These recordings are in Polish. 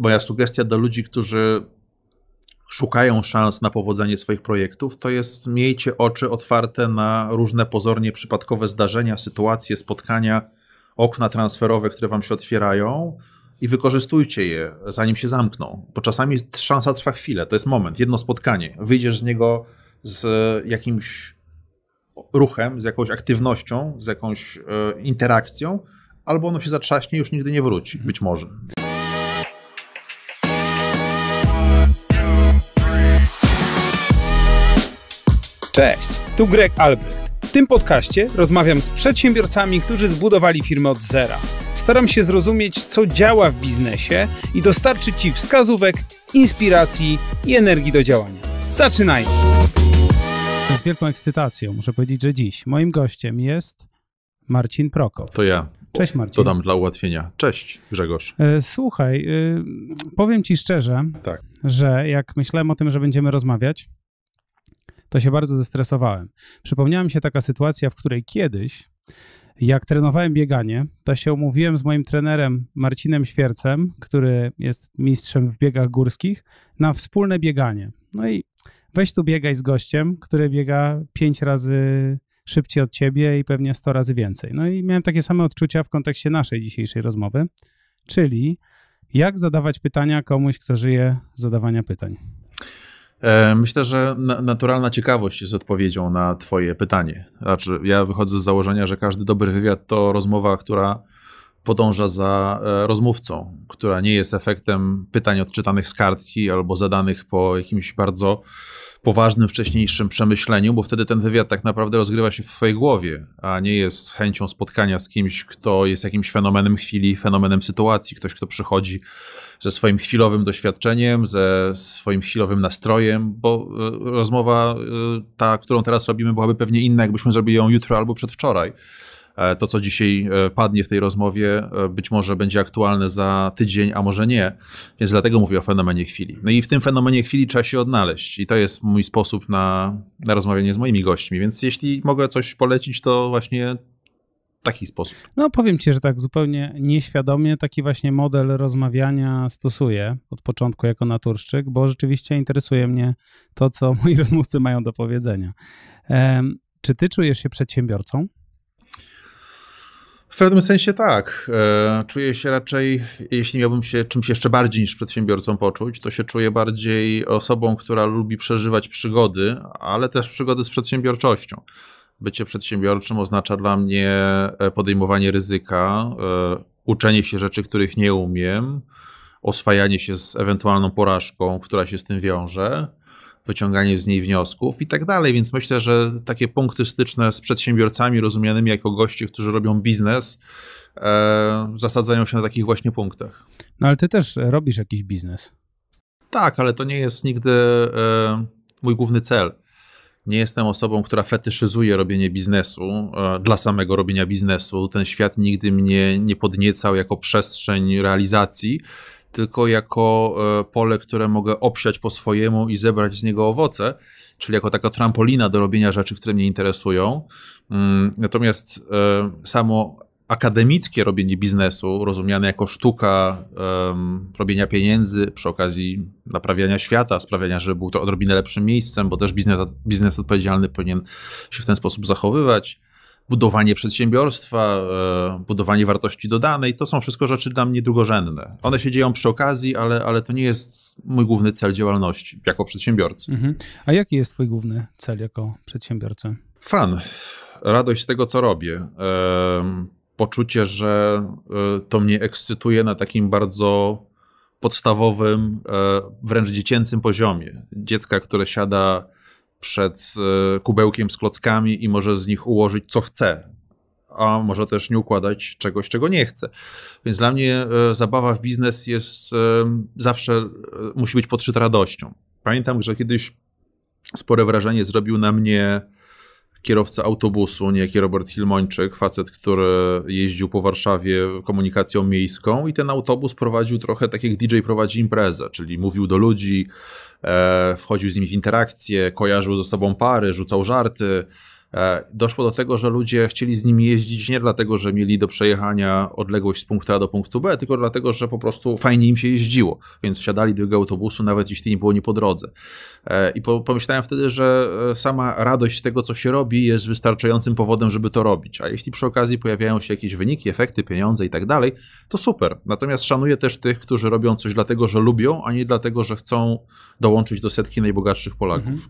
moja sugestia dla ludzi, którzy szukają szans na powodzenie swoich projektów, to jest miejcie oczy otwarte na różne pozornie przypadkowe zdarzenia, sytuacje, spotkania, okna transferowe, które wam się otwierają i wykorzystujcie je, zanim się zamkną. Bo czasami szansa trwa chwilę, to jest moment, jedno spotkanie. Wyjdziesz z niego z jakimś ruchem, z jakąś aktywnością, z jakąś e, interakcją, albo ono się zatrzaśnie i już nigdy nie wróci, być może. Cześć, tu Greg Albrecht. W tym podcaście rozmawiam z przedsiębiorcami, którzy zbudowali firmę od zera. Staram się zrozumieć, co działa w biznesie i dostarczyć Ci wskazówek, inspiracji i energii do działania. Zaczynajmy! Z wielką ekscytacją muszę powiedzieć, że dziś moim gościem jest Marcin Prokop. To ja. Cześć Marcin. Dodam dla ułatwienia. Cześć Grzegorz. E, słuchaj, y, powiem ci szczerze, tak. że jak myślałem o tym, że będziemy rozmawiać, to się bardzo zestresowałem. Przypomniała mi się taka sytuacja, w której kiedyś, jak trenowałem bieganie, to się umówiłem z moim trenerem Marcinem Świercem, który jest mistrzem w biegach górskich, na wspólne bieganie. No i weź tu biegaj z gościem, który biega pięć razy szybciej od ciebie i pewnie 100 razy więcej. No i miałem takie same odczucia w kontekście naszej dzisiejszej rozmowy, czyli jak zadawać pytania komuś, kto żyje z zadawania pytań. E, myślę, że naturalna ciekawość jest odpowiedzią na Twoje pytanie. Znaczy, ja wychodzę z założenia, że każdy dobry wywiad to rozmowa, która podąża za e, rozmówcą, która nie jest efektem pytań odczytanych z kartki albo zadanych po jakimś bardzo poważnym wcześniejszym przemyśleniu, bo wtedy ten wywiad tak naprawdę rozgrywa się w twojej głowie, a nie jest chęcią spotkania z kimś, kto jest jakimś fenomenem chwili, fenomenem sytuacji, ktoś, kto przychodzi ze swoim chwilowym doświadczeniem, ze swoim chwilowym nastrojem, bo e, rozmowa e, ta, którą teraz robimy, byłaby pewnie inna, jakbyśmy zrobili ją jutro albo przedwczoraj. E, to, co dzisiaj e, padnie w tej rozmowie, e, być może będzie aktualne za tydzień, a może nie. Więc dlatego mówię o fenomenie chwili. No i w tym fenomenie chwili trzeba się odnaleźć. I to jest mój sposób na, na rozmawianie z moimi gośćmi. Więc jeśli mogę coś polecić, to właśnie taki sposób. No powiem ci, że tak zupełnie nieświadomie taki właśnie model rozmawiania stosuję od początku jako naturszczyk, bo rzeczywiście interesuje mnie to, co moi rozmówcy mają do powiedzenia. Czy ty czujesz się przedsiębiorcą? W pewnym sensie tak. E, czuję się raczej, jeśli miałbym się czymś jeszcze bardziej niż przedsiębiorcą poczuć, to się czuję bardziej osobą, która lubi przeżywać przygody, ale też przygody z przedsiębiorczością. Bycie przedsiębiorczym oznacza dla mnie e, podejmowanie ryzyka, e, uczenie się rzeczy, których nie umiem, oswajanie się z ewentualną porażką, która się z tym wiąże wyciąganie z niej wniosków i tak dalej. Więc myślę, że takie punkty styczne z przedsiębiorcami rozumianymi jako gości, którzy robią biznes, e, zasadzają się na takich właśnie punktach. No ale ty też robisz jakiś biznes. Tak, ale to nie jest nigdy e, mój główny cel. Nie jestem osobą, która fetyszyzuje robienie biznesu e, dla samego robienia biznesu. Ten świat nigdy mnie nie podniecał jako przestrzeń realizacji tylko jako e, pole, które mogę obsiać po swojemu i zebrać z niego owoce, czyli jako taka trampolina do robienia rzeczy, które mnie interesują. Mm, natomiast e, samo akademickie robienie biznesu, rozumiane jako sztuka robienia pieniędzy przy okazji naprawiania świata, sprawiania, żeby był to odrobinę lepszym miejscem, bo też biznes, biznes odpowiedzialny powinien się w ten sposób zachowywać budowanie przedsiębiorstwa, e, budowanie wartości dodanej, to są wszystko rzeczy dla mnie drugorzędne. One się dzieją przy okazji, ale, ale to nie jest mój główny cel działalności jako przedsiębiorcy. Mhm. A jaki jest twój główny cel jako przedsiębiorca? Fan. Radość z tego, co robię. Poczucie, że e, to mnie ekscytuje na takim bardzo podstawowym, e, wręcz dziecięcym poziomie. Dziecka, które siada przed e, kubełkiem z klockami i może z nich ułożyć co chce, a może też nie układać czegoś, czego nie chce. Więc dla mnie e, zabawa w biznes jest e, zawsze musi być podszyta radością. Pamiętam, że kiedyś spore wrażenie zrobił na mnie kierowca autobusu, niejaki Robert Hilmończyk, facet, który jeździł po Warszawie komunikacją miejską i ten autobus prowadził trochę tak jak DJ prowadzi imprezę, czyli mówił do ludzi, e, wchodził z nimi w interakcje, kojarzył ze sobą pary, rzucał żarty, E, doszło do tego, że ludzie chcieli z nimi jeździć nie dlatego, że mieli do przejechania odległość z punktu A do punktu B, tylko dlatego, że po prostu fajnie im się jeździło, więc wsiadali do jego autobusu, nawet jeśli nie było nie po drodze. E, I pomyślałem wtedy, że e, sama radość z tego, co się robi, jest wystarczającym powodem, żeby to robić. A jeśli przy okazji pojawiają się jakieś wyniki, efekty, pieniądze i tak dalej, to super. Natomiast szanuję też tych, którzy robią coś dlatego, że lubią, a nie dlatego, że chcą dołączyć do setki najbogatszych Polaków. Mhm.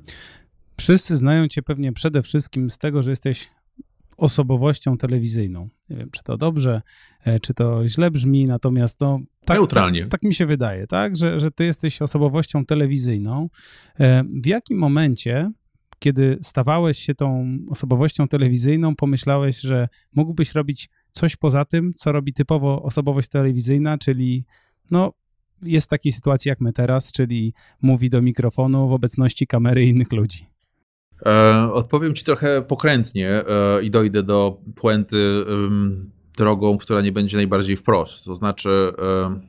Wszyscy znają cię pewnie przede wszystkim z tego, że jesteś osobowością telewizyjną. Nie wiem, czy to dobrze, e, czy to źle brzmi, natomiast no, tak, Neutralnie. Tak, tak, mi się wydaje, tak? Że, że ty jesteś osobowością telewizyjną. E, w jakim momencie, kiedy stawałeś się tą osobowością telewizyjną, pomyślałeś, że mógłbyś robić coś poza tym, co robi typowo osobowość telewizyjna, czyli no, jest w takiej sytuacji jak my teraz, czyli mówi do mikrofonu w obecności kamery i innych ludzi. E, odpowiem ci trochę pokrętnie e, i dojdę do puenty drogą, która nie będzie najbardziej wprost. To znaczy, e,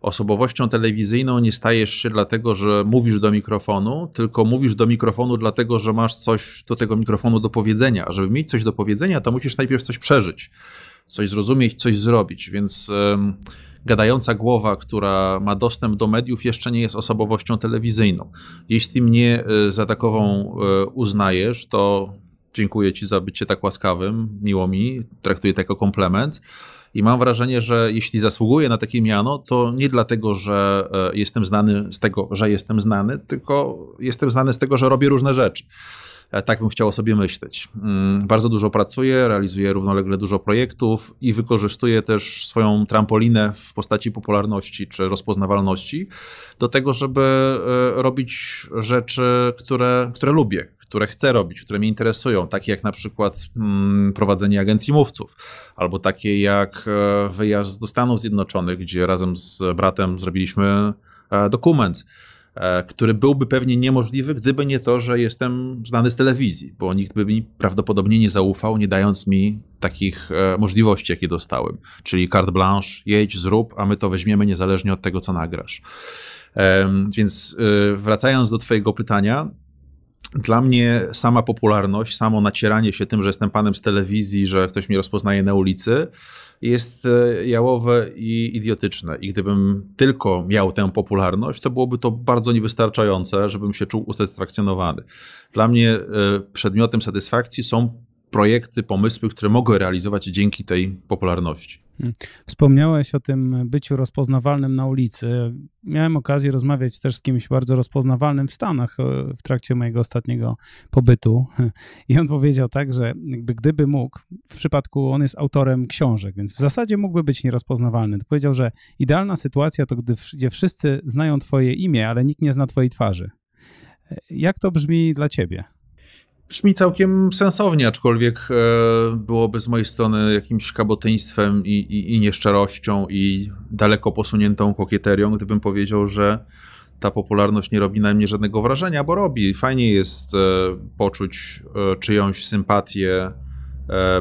osobowością telewizyjną nie stajesz się dlatego, że mówisz do mikrofonu, tylko mówisz do mikrofonu dlatego, że masz coś do tego mikrofonu do powiedzenia. A żeby mieć coś do powiedzenia, to musisz najpierw coś przeżyć, coś zrozumieć, coś zrobić. Więc gadająca głowa, która ma dostęp do mediów, jeszcze nie jest osobowością telewizyjną. Jeśli mnie e, za takową e, uznajesz, to dziękuję Ci za bycie tak łaskawym, miło mi, traktuję to jako komplement. I mam wrażenie, że jeśli zasługuję na takie miano, to nie dlatego, że e, jestem znany z tego, że jestem znany, tylko jestem znany z tego, że robię różne rzeczy. E, tak bym chciał o sobie myśleć. Mm, bardzo dużo pracuję, realizuję równolegle dużo projektów i wykorzystuję też swoją trampolinę w postaci popularności czy rozpoznawalności do tego, żeby e, robić rzeczy, które, które lubię, które chcę robić, które mnie interesują, takie jak na przykład mm, prowadzenie agencji mówców, albo takie jak e, wyjazd do Stanów Zjednoczonych, gdzie razem z bratem zrobiliśmy dokument E, który byłby pewnie niemożliwy, gdyby nie to, że jestem znany z telewizji, bo nikt by mi prawdopodobnie nie zaufał, nie dając mi takich e, możliwości, jakie dostałem. Czyli carte blanche, jedź, zrób, a my to weźmiemy niezależnie od tego, co nagrasz. Więc e, wracając do Twojego pytania, dla mnie sama popularność, samo nacieranie się tym, że jestem panem z telewizji, że ktoś mnie rozpoznaje na ulicy, jest e, jałowe i idiotyczne. I gdybym tylko miał tę popularność, to byłoby to bardzo niewystarczające, żebym się czuł usatysfakcjonowany. Dla mnie e, przedmiotem satysfakcji są projekty, pomysły, które mogę realizować dzięki tej popularności. Wspomniałeś o tym byciu rozpoznawalnym na ulicy. Miałem okazję rozmawiać też z kimś bardzo rozpoznawalnym w Stanach e, w trakcie mojego ostatniego pobytu i on powiedział tak, że gdyby mógł, w przypadku on jest autorem książek, więc w zasadzie mógłby być nierozpoznawalny. To powiedział, że idealna sytuacja to gdy, gdzie wszyscy znają twoje imię, ale nikt nie zna twojej twarzy. E, jak to brzmi dla ciebie? brzmi całkiem sensownie, aczkolwiek e, byłoby z mojej strony jakimś kabotyństwem i, i, i nieszczerością i daleko posuniętą kokieterią, gdybym powiedział, że ta popularność nie robi na mnie żadnego wrażenia, bo robi. Fajnie jest e, poczuć e, czyjąś sympatię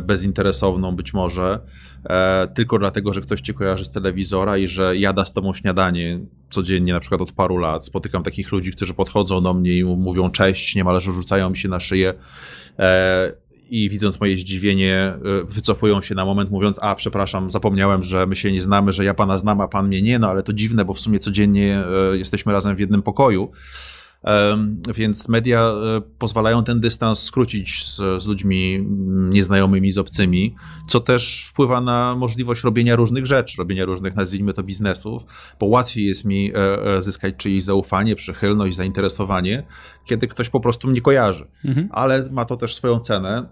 bezinteresowną być może e, tylko dlatego, że ktoś cię kojarzy z telewizora i że jada z tobą śniadanie codziennie, na przykład od paru lat. Spotykam takich ludzi, którzy podchodzą do mnie i mówią cześć, niemalże rzucają mi się na szyję. E, i widząc moje zdziwienie, e, wycofują się na moment, mówiąc: A, przepraszam, zapomniałem, że my się nie znamy, że ja pana znam, a pan mnie nie, no ale to dziwne, bo w sumie codziennie e, jesteśmy razem w jednym pokoju. Więc media e, pozwalają ten dystans skrócić z, z ludźmi mm, nieznajomymi, z obcymi, co też wpływa na możliwość robienia różnych rzeczy, robienia różnych, nazwijmy to, biznesów, bo łatwiej jest mi e, e, zyskać czyjeś zaufanie, przychylność, zainteresowanie, kiedy ktoś po prostu mnie kojarzy. Mhm. Ale ma to też swoją cenę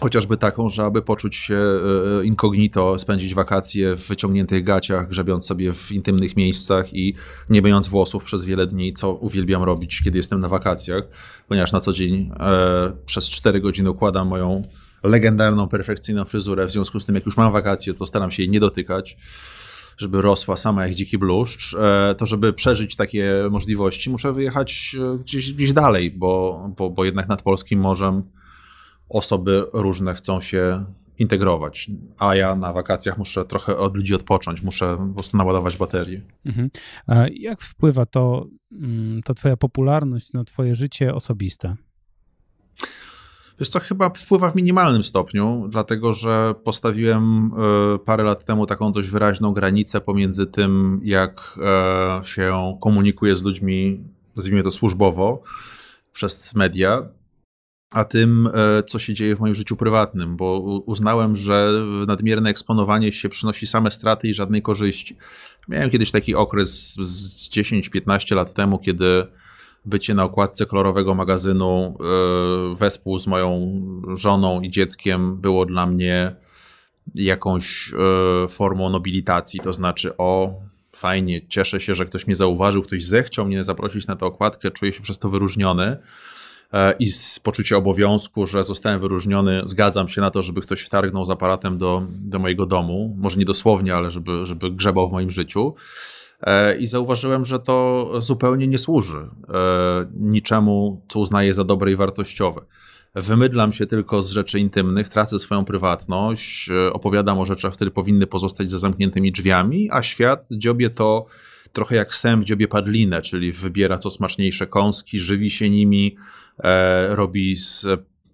Chociażby taką, że aby poczuć się e, e, incognito, spędzić wakacje w wyciągniętych gaciach, grzebiąc sobie w intymnych miejscach i nie myjąc włosów przez wiele dni, co uwielbiam robić, kiedy jestem na wakacjach, ponieważ na co dzień e, przez 4 godziny układam moją legendarną, perfekcyjną fryzurę. W związku z tym, jak już mam wakacje, to staram się jej nie dotykać żeby rosła sama jak dziki bluszcz, e, to żeby przeżyć takie możliwości, muszę wyjechać gdzieś, gdzieś dalej, bo, bo, bo jednak nad polskim morzem osoby różne chcą się integrować, a ja na wakacjach muszę trochę od ludzi odpocząć, muszę po prostu naładować baterie. Mhm. Jak wpływa to, mm, ta twoja popularność na twoje życie osobiste? Wiesz co, chyba wpływa w minimalnym stopniu, dlatego że postawiłem e, parę lat temu taką dość wyraźną granicę pomiędzy tym, jak e, się komunikuję z ludźmi, nazwijmy to służbowo, przez media, a tym, e, co się dzieje w moim życiu prywatnym, bo uznałem, że nadmierne eksponowanie się przynosi same straty i żadnej korzyści. Miałem kiedyś taki okres z 10-15 lat temu, kiedy bycie na okładce kolorowego magazynu e, wespół z moją żoną i dzieckiem było dla mnie jakąś e, formą nobilitacji, to znaczy o fajnie, cieszę się, że ktoś mnie zauważył, ktoś zechciał mnie zaprosić na tę okładkę, czuję się przez to wyróżniony i z poczucia obowiązku, że zostałem wyróżniony, zgadzam się na to, żeby ktoś wtargnął z aparatem do, do mojego domu. Może nie dosłownie, ale żeby, żeby grzebał w moim życiu. E, I zauważyłem, że to zupełnie nie służy e, niczemu, co uznaję za dobre i wartościowe. Wymydlam się tylko z rzeczy intymnych, tracę swoją prywatność, e, opowiadam o rzeczach, które powinny pozostać za zamkniętymi drzwiami, a świat dziobie to trochę jak sęp dziobie padlinę, czyli wybiera co smaczniejsze kąski, żywi się nimi, E, robi z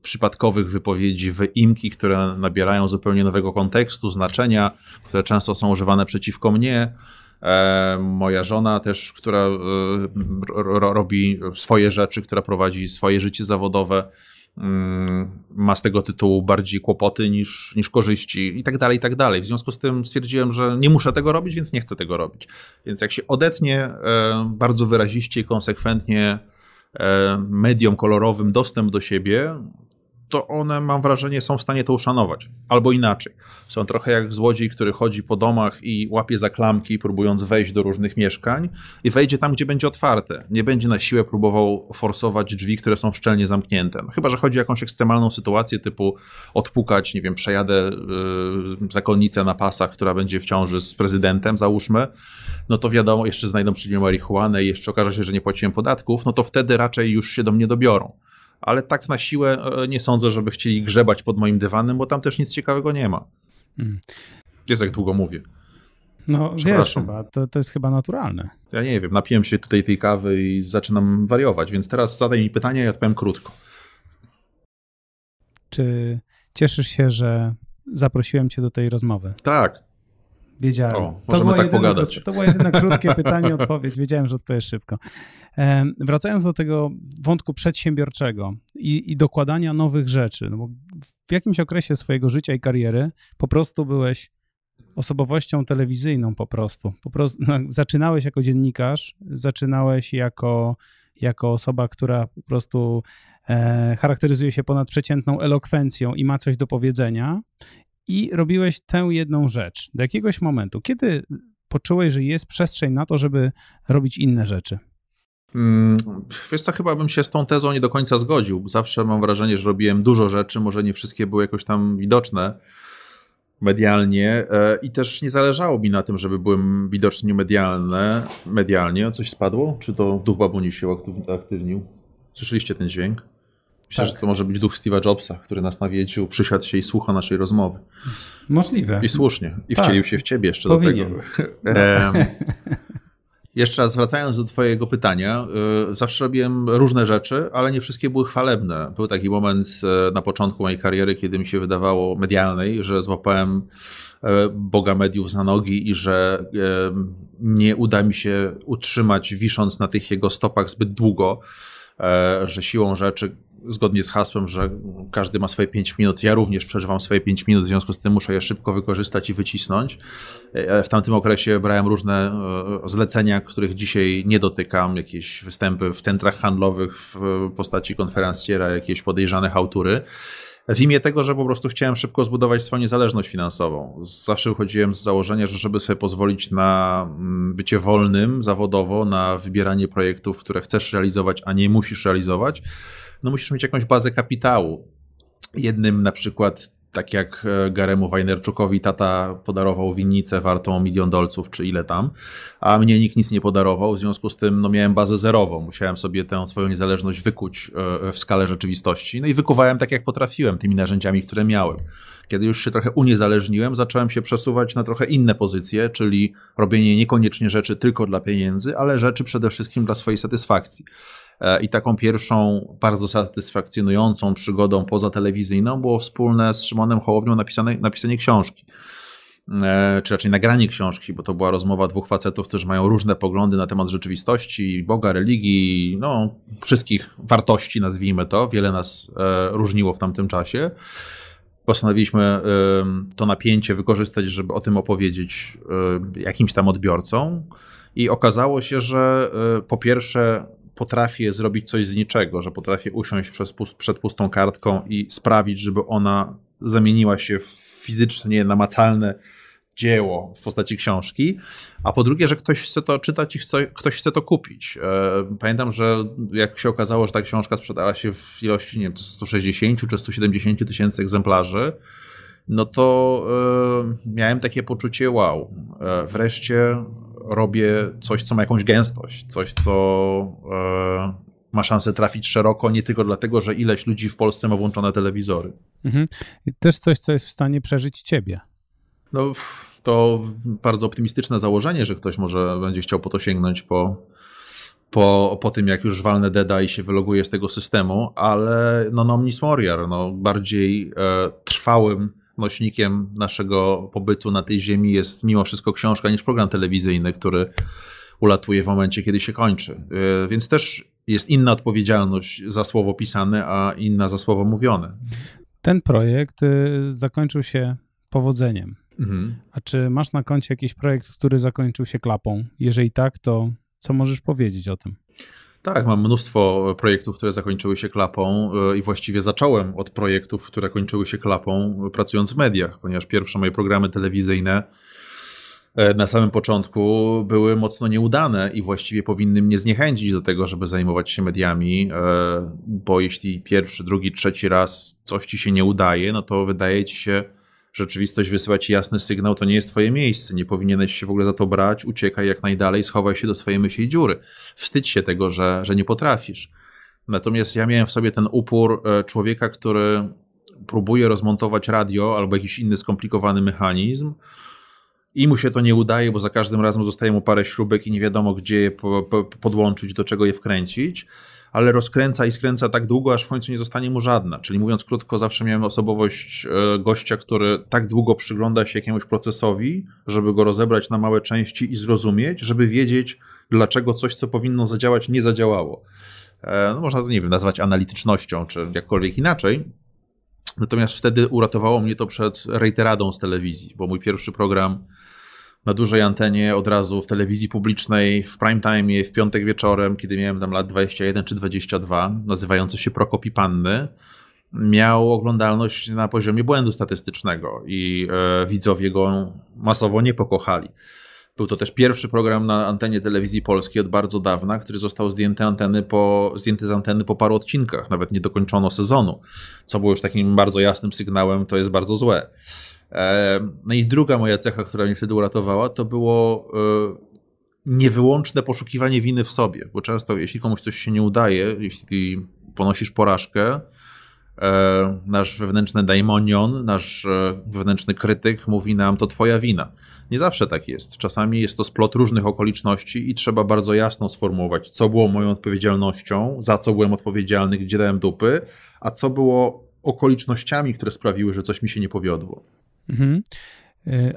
przypadkowych wypowiedzi wyimki, które nabierają zupełnie nowego kontekstu, znaczenia, które często są używane przeciwko mnie. E, moja żona też, która e, robi swoje rzeczy, która prowadzi swoje życie zawodowe, mm, ma z tego tytułu bardziej kłopoty niż, niż korzyści i tak dalej, i tak dalej. W związku z tym stwierdziłem, że nie muszę tego robić, więc nie chcę tego robić. Więc jak się odetnie bardzo wyraziście i konsekwentnie E, mediom kolorowym dostęp do siebie, to one, mam wrażenie, są w stanie to uszanować. Albo inaczej. Są trochę jak złodziej, który chodzi po domach i łapie za klamki, próbując wejść do różnych mieszkań i wejdzie tam, gdzie będzie otwarte. Nie będzie na siłę próbował forsować drzwi, które są szczelnie zamknięte. No, chyba, że chodzi o jakąś ekstremalną sytuację, typu odpukać, nie wiem, przejadę yy, zakonnicę na pasach, która będzie w ciąży z prezydentem, załóżmy, no to wiadomo, jeszcze znajdą przy nim marihuanę i jeszcze okaże się, że nie płaciłem podatków, no to wtedy raczej już się do mnie dobiorą ale tak na siłę e, nie sądzę, żeby chcieli grzebać pod moim dywanem, bo tam też nic ciekawego nie ma. Hmm. Jest jak długo mówię. No wiesz chyba, to, to jest chyba naturalne. Ja nie wiem, napiłem się tutaj tej kawy i zaczynam wariować, więc teraz zadaj mi pytanie i odpowiem krótko. Czy cieszysz się, że zaprosiłem cię do tej rozmowy? Tak. Wiedziałem. O, możemy tak jedyna, pogadać. To było jedyne krótkie pytanie, odpowiedź. Wiedziałem, że odpowiesz szybko. Wracając do tego wątku przedsiębiorczego i, i dokładania nowych rzeczy, no bo w jakimś okresie swojego życia i kariery po prostu byłeś osobowością telewizyjną po prostu. Po prostu no, zaczynałeś jako dziennikarz, zaczynałeś jako, jako osoba, która po prostu e, charakteryzuje się ponad przeciętną elokwencją i ma coś do powiedzenia i robiłeś tę jedną rzecz do jakiegoś momentu. Kiedy poczułeś, że jest przestrzeń na to, żeby robić inne rzeczy? Mm, wiesz co, chyba bym się z tą tezą nie do końca zgodził. Zawsze mam wrażenie, że robiłem dużo rzeczy, może nie wszystkie były jakoś tam widoczne medialnie e, i też nie zależało mi na tym, żeby byłem widocznie medialne, medialnie. O coś spadło? Czy to duch babuni się aktywnił? Słyszeliście ten dźwięk? Myślę, tak. że to może być duch Steve'a Jobsa, który nas nawiedził, przysiadł się i słucha naszej rozmowy. Możliwe. I słusznie. I tak. wcielił się w ciebie jeszcze Powinien. do tego. No. jeszcze raz wracając do Twojego pytania, y, zawsze robiłem różne rzeczy, ale nie wszystkie były chwalebne. Był taki moment e, na początku mojej kariery, kiedy mi się wydawało medialnej, że złapałem e, Boga mediów za nogi i że nie uda mi się utrzymać wisząc na tych jego stopach zbyt długo e, że siłą rzeczy zgodnie z hasłem, że każdy ma swoje 5 minut, ja również przeżywam swoje 5 minut, w związku z tym muszę je szybko wykorzystać i wycisnąć. E, w tamtym okresie brałem różne e, zlecenia, których dzisiaj nie dotykam, jakieś występy w tentrach handlowych w e, postaci konferencjera, jakieś podejrzane autury. w imię tego, że po prostu chciałem szybko zbudować swoją niezależność finansową. Zawsze wychodziłem z założenia, że żeby sobie pozwolić na mm, bycie wolnym zawodowo, na wybieranie projektów, które chcesz realizować, a nie musisz realizować, no musisz mieć jakąś bazę kapitału. Jednym na przykład, tak jak e, Garemu Wajnerczukowi tata podarował winnicę wartą milion dolców czy ile tam, a mnie nikt nic nie podarował, w związku z tym no, miałem bazę zerową, musiałem sobie tę swoją niezależność wykuć e, w skale rzeczywistości, no i wykuwałem tak jak potrafiłem tymi narzędziami, które miałem. Kiedy już się trochę uniezależniłem, zacząłem się przesuwać na trochę inne pozycje, czyli robienie niekoniecznie rzeczy tylko dla pieniędzy, ale rzeczy przede wszystkim dla swojej satysfakcji. E, I taką pierwszą bardzo satysfakcjonującą przygodą pozatelewizyjną było wspólne z Szymonem Hołownią napisane, napisanie książki e, czy raczej nagranie książki, bo to była rozmowa dwóch facetów, którzy mają różne poglądy na temat rzeczywistości, Boga, religii, no, wszystkich wartości, nazwijmy to. Wiele nas e, różniło w tamtym czasie. Postanowiliśmy e, to napięcie wykorzystać, żeby o tym opowiedzieć e, jakimś tam odbiorcom. I okazało się, że e, po pierwsze potrafię zrobić coś z niczego, że potrafię usiąść przez pust, przed pustą kartką i sprawić, żeby ona zamieniła się w fizycznie namacalne dzieło w postaci książki, a po drugie, że ktoś chce to czytać i chce, ktoś chce to kupić. E, pamiętam, że jak się okazało, że ta książka sprzedała się w ilości nie wiem, 160 czy 170 tysięcy egzemplarzy, no to e, miałem takie poczucie wow, e, wreszcie robię coś, co ma jakąś gęstość, coś, co e, ma szansę trafić szeroko, nie tylko dlatego, że ileś ludzi w Polsce ma włączone telewizory. Mhm. I też coś, co jest w stanie przeżyć ciebie. No, to bardzo optymistyczne założenie, że ktoś może będzie chciał po to sięgnąć po, po, po tym, jak już walnę deda i się wyloguje z tego systemu, ale no, no no, bardziej e, trwałym nośnikiem naszego pobytu na tej ziemi jest mimo wszystko książka niż program telewizyjny, który ulatuje w momencie, kiedy się kończy. E, więc też jest inna odpowiedzialność za słowo pisane, a inna za słowo mówione. Ten projekt y, zakończył się powodzeniem. Mhm. A czy masz na koncie jakiś projekt, który zakończył się klapą? Jeżeli tak, to co możesz powiedzieć o tym? Tak, mam mnóstwo projektów, które zakończyły się klapą e, i właściwie zacząłem od projektów, które kończyły się klapą pracując w mediach, ponieważ pierwsze moje programy telewizyjne e, na samym początku były mocno nieudane i właściwie powinny mnie zniechęcić do tego, żeby zajmować się mediami, e, bo jeśli pierwszy, drugi, trzeci raz coś ci się nie udaje, no to wydaje ci się rzeczywistość wysyła ci jasny sygnał, to nie jest twoje miejsce, nie powinieneś się w ogóle za to brać, uciekaj jak najdalej, schowaj się do swojej myśli dziury. Wstydź się tego, że, że nie potrafisz. Natomiast ja miałem w sobie ten upór e, człowieka, który próbuje rozmontować radio albo jakiś inny skomplikowany mechanizm i mu się to nie udaje, bo za każdym razem zostaje mu parę śrubek i nie wiadomo, gdzie je podłączyć, do czego je wkręcić ale rozkręca i skręca tak długo, aż w końcu nie zostanie mu żadna. Czyli mówiąc krótko, zawsze miałem osobowość e, gościa, który tak długo przygląda się jakiemuś procesowi, żeby go rozebrać na małe części i zrozumieć, żeby wiedzieć, dlaczego coś, co powinno zadziałać, nie zadziałało. E, no, można to, nie wiem, nazwać analitycznością, czy jakkolwiek inaczej. Natomiast wtedy uratowało mnie to przed rejteradą z telewizji, bo mój pierwszy program na dużej antenie od razu w telewizji publicznej, w prime time, w piątek wieczorem, kiedy miałem tam lat 21 czy 22, nazywający się Prokopi Panny, miał oglądalność na poziomie błędu statystycznego i e, widzowie go masowo nie pokochali. Był to też pierwszy program na antenie telewizji polskiej od bardzo dawna, który został zdjęty, anteny po, zdjęty z anteny po paru odcinkach, nawet nie dokończono sezonu, co było już takim bardzo jasnym sygnałem, to jest bardzo złe. E, no i druga moja cecha, która mnie wtedy uratowała, to było e, niewyłączne poszukiwanie winy w sobie, bo często jeśli komuś coś się nie udaje, jeśli ponosisz porażkę, e, nasz wewnętrzny daimonion, nasz wewnętrzny krytyk mówi nam, to twoja wina. Nie zawsze tak jest. Czasami jest to splot różnych okoliczności i trzeba bardzo jasno sformułować, co było moją odpowiedzialnością, za co byłem odpowiedzialny, gdzie dałem dupy, a co było okolicznościami, które sprawiły, że coś mi się nie powiodło. Mhm. E,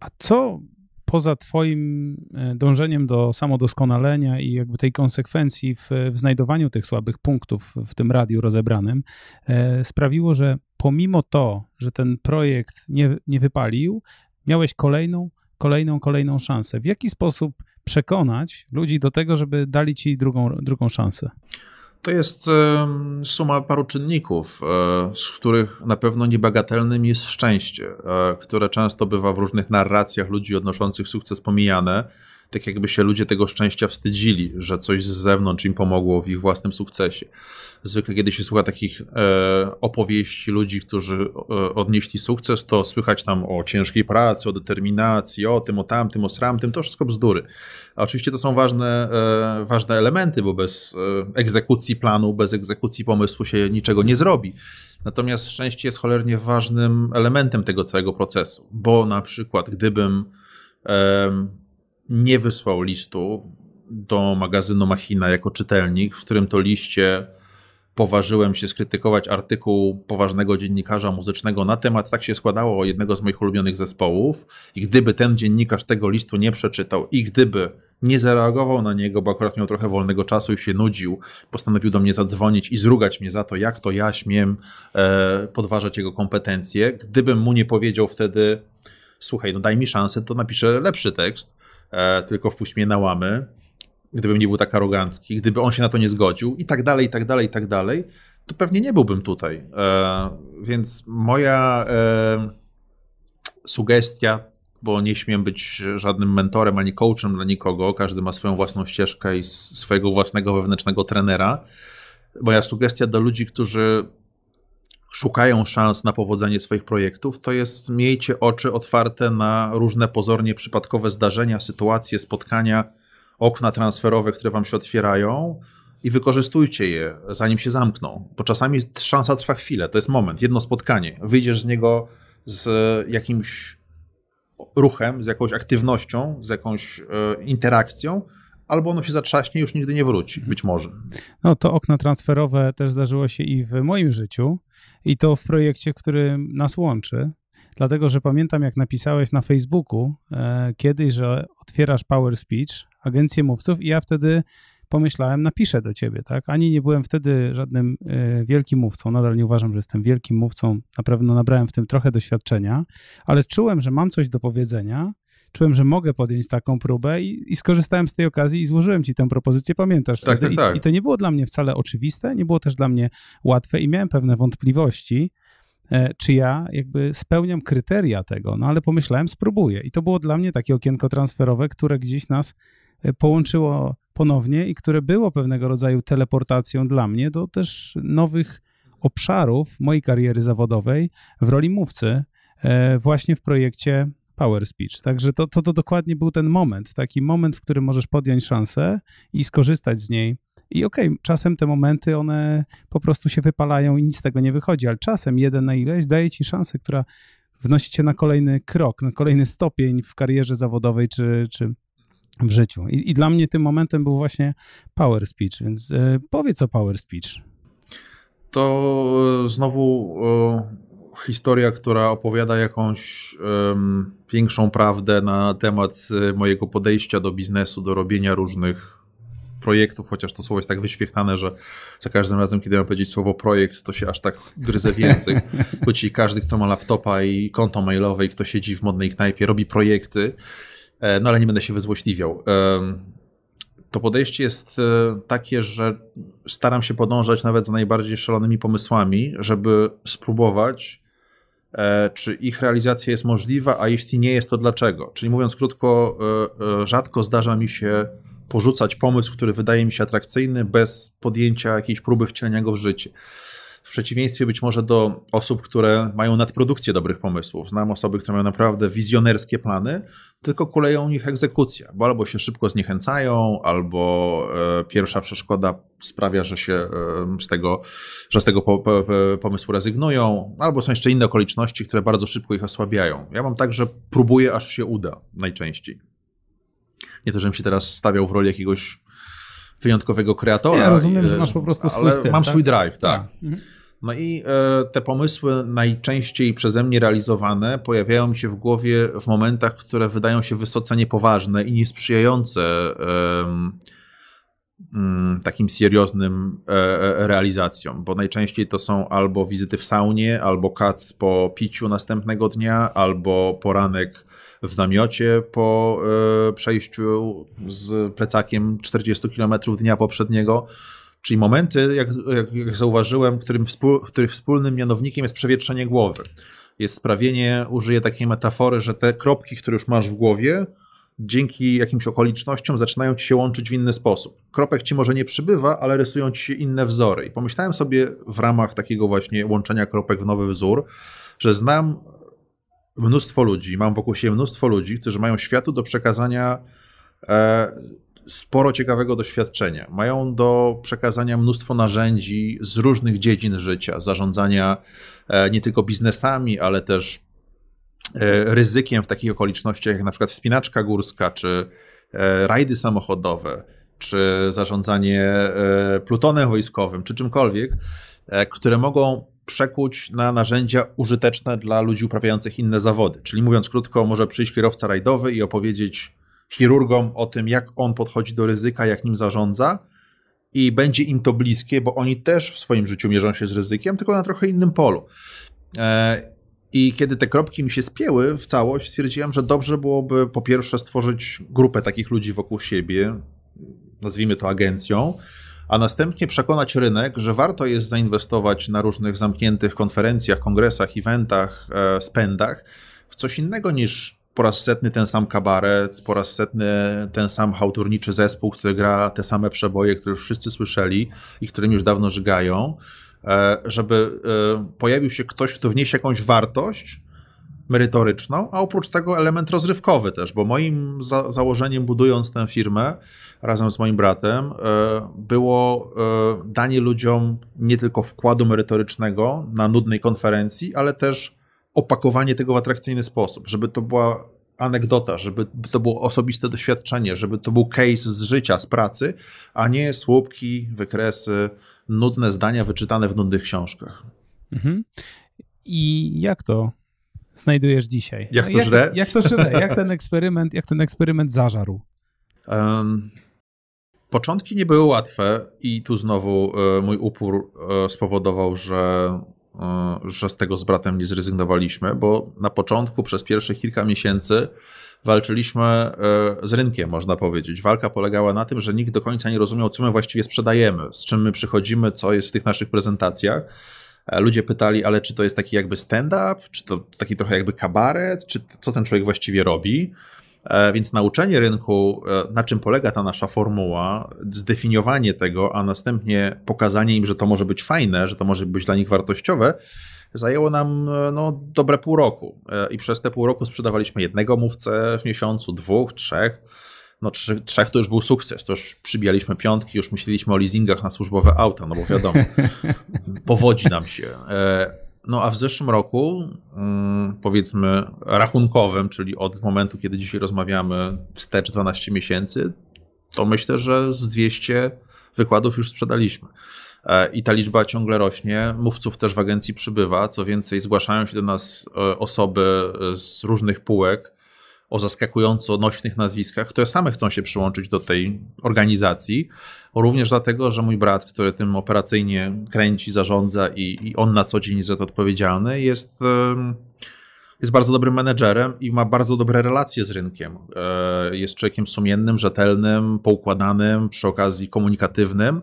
a co poza Twoim e, dążeniem do samodoskonalenia i jakby tej konsekwencji w, w znajdowaniu tych słabych punktów w tym radiu rozebranym, e, sprawiło, że pomimo to, że ten projekt nie, nie wypalił, miałeś kolejną, kolejną, kolejną szansę. W jaki sposób przekonać ludzi do tego, żeby dali ci drugą, drugą szansę? To jest suma paru czynników, e, z których na pewno niebagatelnym jest szczęście, e, które często bywa w różnych narracjach ludzi odnoszących sukces pomijane tak jakby się ludzie tego szczęścia wstydzili, że coś z zewnątrz im pomogło w ich własnym sukcesie. Zwykle, kiedy się słucha takich e, opowieści ludzi, którzy e, odnieśli sukces, to słychać tam o ciężkiej pracy, o determinacji, o tym, o tamtym, o sramtym, to wszystko bzdury. A oczywiście to są ważne, e, ważne elementy, bo bez egzekucji planu, bez egzekucji pomysłu się niczego nie zrobi. Natomiast szczęście jest cholernie ważnym elementem tego całego procesu, bo na przykład gdybym nie wysłał listu do magazynu Machina jako czytelnik, w którym to liście poważyłem się skrytykować artykuł poważnego dziennikarza muzycznego na temat, tak się składało, jednego z moich ulubionych zespołów. I gdyby ten dziennikarz tego listu nie przeczytał i gdyby nie zareagował na niego, bo akurat miał trochę wolnego czasu i się nudził, postanowił do mnie zadzwonić i zrugać mnie za to, jak to ja śmiem e, podważać jego kompetencje. Gdybym mu nie powiedział wtedy, słuchaj, no daj mi szansę, to napiszę lepszy tekst E, tylko wpuść mnie na łamy, gdybym nie był tak arogancki, gdyby on się na to nie zgodził i tak dalej, i tak dalej, i tak dalej, to pewnie nie byłbym tutaj. E, więc moja e, sugestia, bo nie śmiem być żadnym mentorem ani coachem dla nikogo, każdy ma swoją własną ścieżkę i swojego własnego wewnętrznego trenera. Moja sugestia do ludzi, którzy szukają szans na powodzenie swoich projektów, to jest miejcie oczy otwarte na różne pozornie przypadkowe zdarzenia, sytuacje, spotkania, okna transferowe, które wam się otwierają i wykorzystujcie je, zanim się zamkną. Bo czasami szansa trwa chwilę, to jest moment, jedno spotkanie. Wyjdziesz z niego z jakimś ruchem, z jakąś aktywnością, z jakąś e, interakcją, albo ono się zatrzaśnie i już nigdy nie wróci, mhm. być może. No to okno transferowe też zdarzyło się i w moim życiu, i to w projekcie, który nas łączy. Dlatego, że pamiętam, jak napisałeś na Facebooku e, kiedyś, że otwierasz Power Speech, agencję mówców, i ja wtedy pomyślałem, napiszę do ciebie, tak? Ani nie byłem wtedy żadnym y, wielkim mówcą, nadal nie uważam, że jestem wielkim mówcą, na pewno nabrałem w tym trochę doświadczenia, ale czułem, że mam coś do powiedzenia czułem, że mogę podjąć taką próbę i, i skorzystałem z tej okazji i złożyłem ci tę propozycję, pamiętasz? Tak, tak, tak. I, I to nie było dla mnie wcale oczywiste, nie było też dla mnie łatwe i miałem pewne wątpliwości, e, czy ja jakby spełniam kryteria tego, no ale pomyślałem, spróbuję. I to było dla mnie takie okienko transferowe, które gdzieś nas e, połączyło ponownie i które było pewnego rodzaju teleportacją dla mnie do też nowych obszarów mojej kariery zawodowej w roli mówcy, e, właśnie w projekcie power speech. Także to, to, to dokładnie był ten moment, taki moment, w którym możesz podjąć szansę i skorzystać z niej. I okej, okay, czasem te momenty one po prostu się wypalają i nic z tego nie wychodzi, ale czasem jeden na ileś daje ci szansę, która wnosi cię na kolejny krok, na kolejny stopień w karierze zawodowej czy, czy w życiu. I, I, dla mnie tym momentem był właśnie Power Speech, więc e, powiedz o Power Speech. To e, znowu e, historia, która opowiada jakąś um, większą prawdę na temat y, mojego podejścia do biznesu, do robienia różnych projektów, chociaż to słowo jest tak wyświechtane, że za każdym razem, kiedy mam powiedzieć słowo projekt, to się aż tak gryzę w język. Bo ci każdy, kto ma laptopa i konto mailowe i kto siedzi w modnej knajpie, robi projekty, e, no ale nie będę się wyzłośliwiał. To podejście jest e, takie, że staram się podążać nawet z najbardziej szalonymi pomysłami, żeby spróbować E, czy ich realizacja jest możliwa, a jeśli nie jest, to dlaczego. Czyli mówiąc krótko, e, e, rzadko zdarza mi się porzucać pomysł, który wydaje mi się atrakcyjny, bez podjęcia jakiejś próby wcielenia go w życie w przeciwieństwie być może do osób, które mają nadprodukcję dobrych pomysłów. Znam osoby, które mają naprawdę wizjonerskie plany, tylko kuleją ich egzekucja, bo albo się szybko zniechęcają, albo e, pierwsza przeszkoda sprawia, że się e, z tego, że z tego po, po, pomysłu rezygnują, albo są jeszcze inne okoliczności, które bardzo szybko ich osłabiają. Ja mam tak, że próbuję, aż się uda najczęściej. Nie to, żebym się teraz stawiał w roli jakiegoś wyjątkowego kreatora. Ja rozumiem, że masz po prostu swój styl. Mam tak? swój drive, tak. tak. Mhm. No i e, te pomysły najczęściej przeze mnie realizowane pojawiają się w głowie w momentach, które wydają się wysoce niepoważne i niesprzyjające mm, takim serioznym e, e, realizacjom, bo najczęściej to są albo wizyty w saunie, albo kac po piciu następnego dnia, albo poranek w namiocie po przejściu z plecakiem 40 km dnia poprzedniego. Czyli momenty, jak, jak zauważyłem, którym współ, których wspólnym mianownikiem jest przewietrzenie głowy. Jest sprawienie, użyję takiej metafory, że te kropki, które już masz w głowie, dzięki jakimś okolicznościom zaczynają ci się łączyć w inny sposób. Kropek ci może nie przybywa, ale rysują ci się inne wzory. I pomyślałem sobie w ramach takiego właśnie łączenia kropek w nowy wzór, że znam mnóstwo ludzi, mam wokół siebie mnóstwo ludzi, którzy mają światu do przekazania e, sporo ciekawego doświadczenia. Mają do przekazania mnóstwo narzędzi z różnych dziedzin życia, zarządzania e, nie tylko biznesami, ale też e, ryzykiem w takich okolicznościach jak na przykład wspinaczka górska, czy e, rajdy samochodowe, czy zarządzanie plutonem wojskowym, czy czymkolwiek, które mogą przekuć na narzędzia użyteczne dla ludzi uprawiających inne zawody. Czyli mówiąc krótko, może przyjść kierowca rajdowy i opowiedzieć chirurgom o tym, jak on podchodzi do ryzyka, jak nim zarządza i będzie im to bliskie, bo oni też w swoim życiu mierzą się z ryzykiem, tylko na trochę innym polu. E, I kiedy te kropki mi się spięły w całość, stwierdziłem, że dobrze byłoby po pierwsze stworzyć grupę takich ludzi wokół siebie, nazwijmy to agencją, a następnie przekonać rynek, że warto jest zainwestować na różnych zamkniętych konferencjach, kongresach, eventach, e, spędach w coś innego niż po raz setny ten sam kabaret, po raz setny ten sam hałturniczy zespół, który gra te same przeboje, które już wszyscy słyszeli i którym już dawno żygają, e, żeby e, pojawił się ktoś, kto wniesie jakąś wartość merytoryczną, a oprócz tego element rozrywkowy też, bo moim za założeniem budując tę firmę razem z moim bratem e, było danie ludziom nie tylko wkładu merytorycznego na nudnej konferencji, ale też opakowanie tego w atrakcyjny sposób, żeby to była anegdota, żeby to było osobiste doświadczenie, żeby to był case z życia, z pracy, a nie słupki, wykresy, nudne zdania wyczytane w nudnych książkach. Mhm. I jak to znajdujesz dzisiaj? Jak no to źle? Jak, jak to żre? Jak ten eksperyment, jak ten eksperyment zażarł? Um, początki nie były łatwe i tu znowu e, mój upór e, spowodował, że E, że z tego z bratem nie zrezygnowaliśmy, bo na początku przez pierwsze kilka miesięcy walczyliśmy e, z rynkiem, można powiedzieć. Walka polegała na tym, że nikt do końca nie rozumiał, co my właściwie sprzedajemy, z czym my przychodzimy, co jest w tych naszych prezentacjach. E, ludzie pytali, ale czy to jest taki jakby stand-up, czy to taki trochę jakby kabaret, czy co ten człowiek właściwie robi. E, więc nauczenie rynku, e, na czym polega ta nasza formuła, zdefiniowanie tego, a następnie pokazanie im, że to może być fajne, że to może być dla nich wartościowe, zajęło nam e, no, dobre pół roku. I przez te pół roku sprzedawaliśmy jednego mówcę w miesiącu, dwóch, trzech. No trzech to już był sukces, to już przybijaliśmy piątki, już myśleliśmy o leasingach na służbowe auta, no bo wiadomo, powodzi nam się no a w zeszłym roku, mm, powiedzmy rachunkowym, czyli od momentu, kiedy dzisiaj rozmawiamy, wstecz 12 miesięcy, to myślę, że z 200 wykładów już sprzedaliśmy. E, I ta liczba ciągle rośnie, mówców też w agencji przybywa, co więcej zgłaszają się do nas e, osoby e, z różnych półek, o zaskakująco nośnych nazwiskach, które same chcą się przyłączyć do tej organizacji. Również dlatego, że mój brat, który tym operacyjnie kręci, zarządza i, i on na co dzień jest za to odpowiedzialny, jest. Jest bardzo dobrym menedżerem i ma bardzo dobre relacje z rynkiem. E, jest człowiekiem sumiennym, rzetelnym, poukładanym, przy okazji komunikatywnym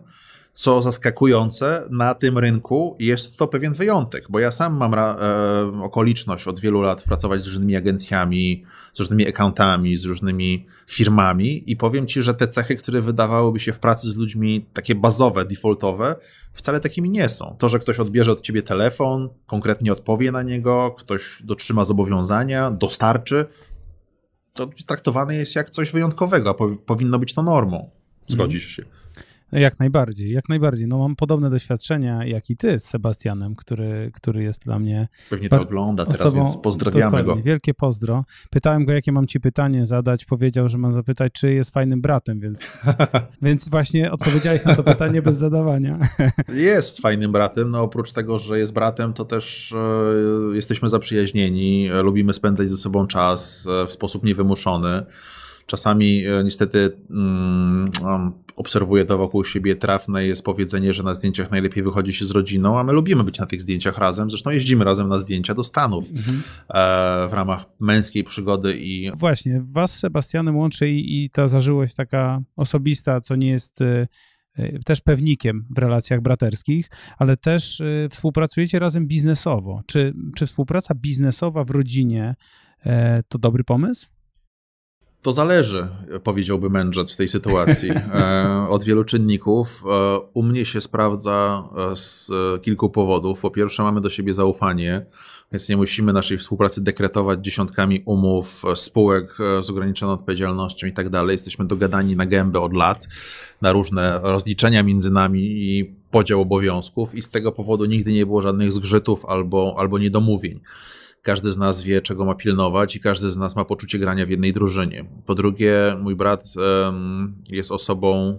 co zaskakujące, na tym rynku jest to pewien wyjątek, bo ja sam mam e, okoliczność od wielu lat pracować z różnymi agencjami, z różnymi accountami, z różnymi firmami i powiem ci, że te cechy, które wydawałyby się w pracy z ludźmi takie bazowe, defaultowe, wcale takimi nie są. To, że ktoś odbierze od ciebie telefon, konkretnie odpowie na niego, ktoś dotrzyma zobowiązania, dostarczy, to traktowane jest jak coś wyjątkowego, a powinno być to normą. Zgodzisz się? Jak najbardziej, jak najbardziej. No mam podobne doświadczenia jak i ty z Sebastianem, który, który jest dla mnie... Pewnie to ogląda teraz, osobą, więc pozdrawiamy go. Wielkie pozdro. Pytałem go, jakie mam ci pytanie zadać. Powiedział, że mam zapytać, czy jest fajnym bratem, więc, więc właśnie odpowiedziałeś na to pytanie bez zadawania. jest fajnym bratem, no oprócz tego, że jest bratem, to też e, jesteśmy zaprzyjaźnieni, e, lubimy spędzać ze sobą czas e, w sposób niewymuszony. Czasami e, niestety um, obserwuję to wokół siebie trafne jest powiedzenie, że na zdjęciach najlepiej wychodzi się z rodziną, a my lubimy być na tych zdjęciach razem. Zresztą jeździmy razem na zdjęcia do Stanów mhm. E, w ramach męskiej przygody i. Właśnie, was Sebastianem łączy i, i ta zażyłość taka osobista, co nie jest e, też pewnikiem w relacjach braterskich, ale też współpracujecie razem biznesowo. Czy, czy współpraca biznesowa w rodzinie to dobry pomysł? To zależy, powiedziałby mędrzec w tej sytuacji, e, od wielu czynników. E, u mnie się sprawdza e, z kilku powodów. Po pierwsze, mamy do siebie zaufanie, więc nie musimy naszej współpracy dekretować dziesiątkami umów, spółek z ograniczoną odpowiedzialnością i tak dalej. Jesteśmy dogadani na gębę od lat, na różne rozliczenia między nami i podział obowiązków, i z tego powodu nigdy nie było żadnych zgrzytów albo, albo niedomówień każdy z nas wie, czego ma pilnować i każdy z nas ma poczucie grania w jednej drużynie. Po drugie, mój brat jest osobą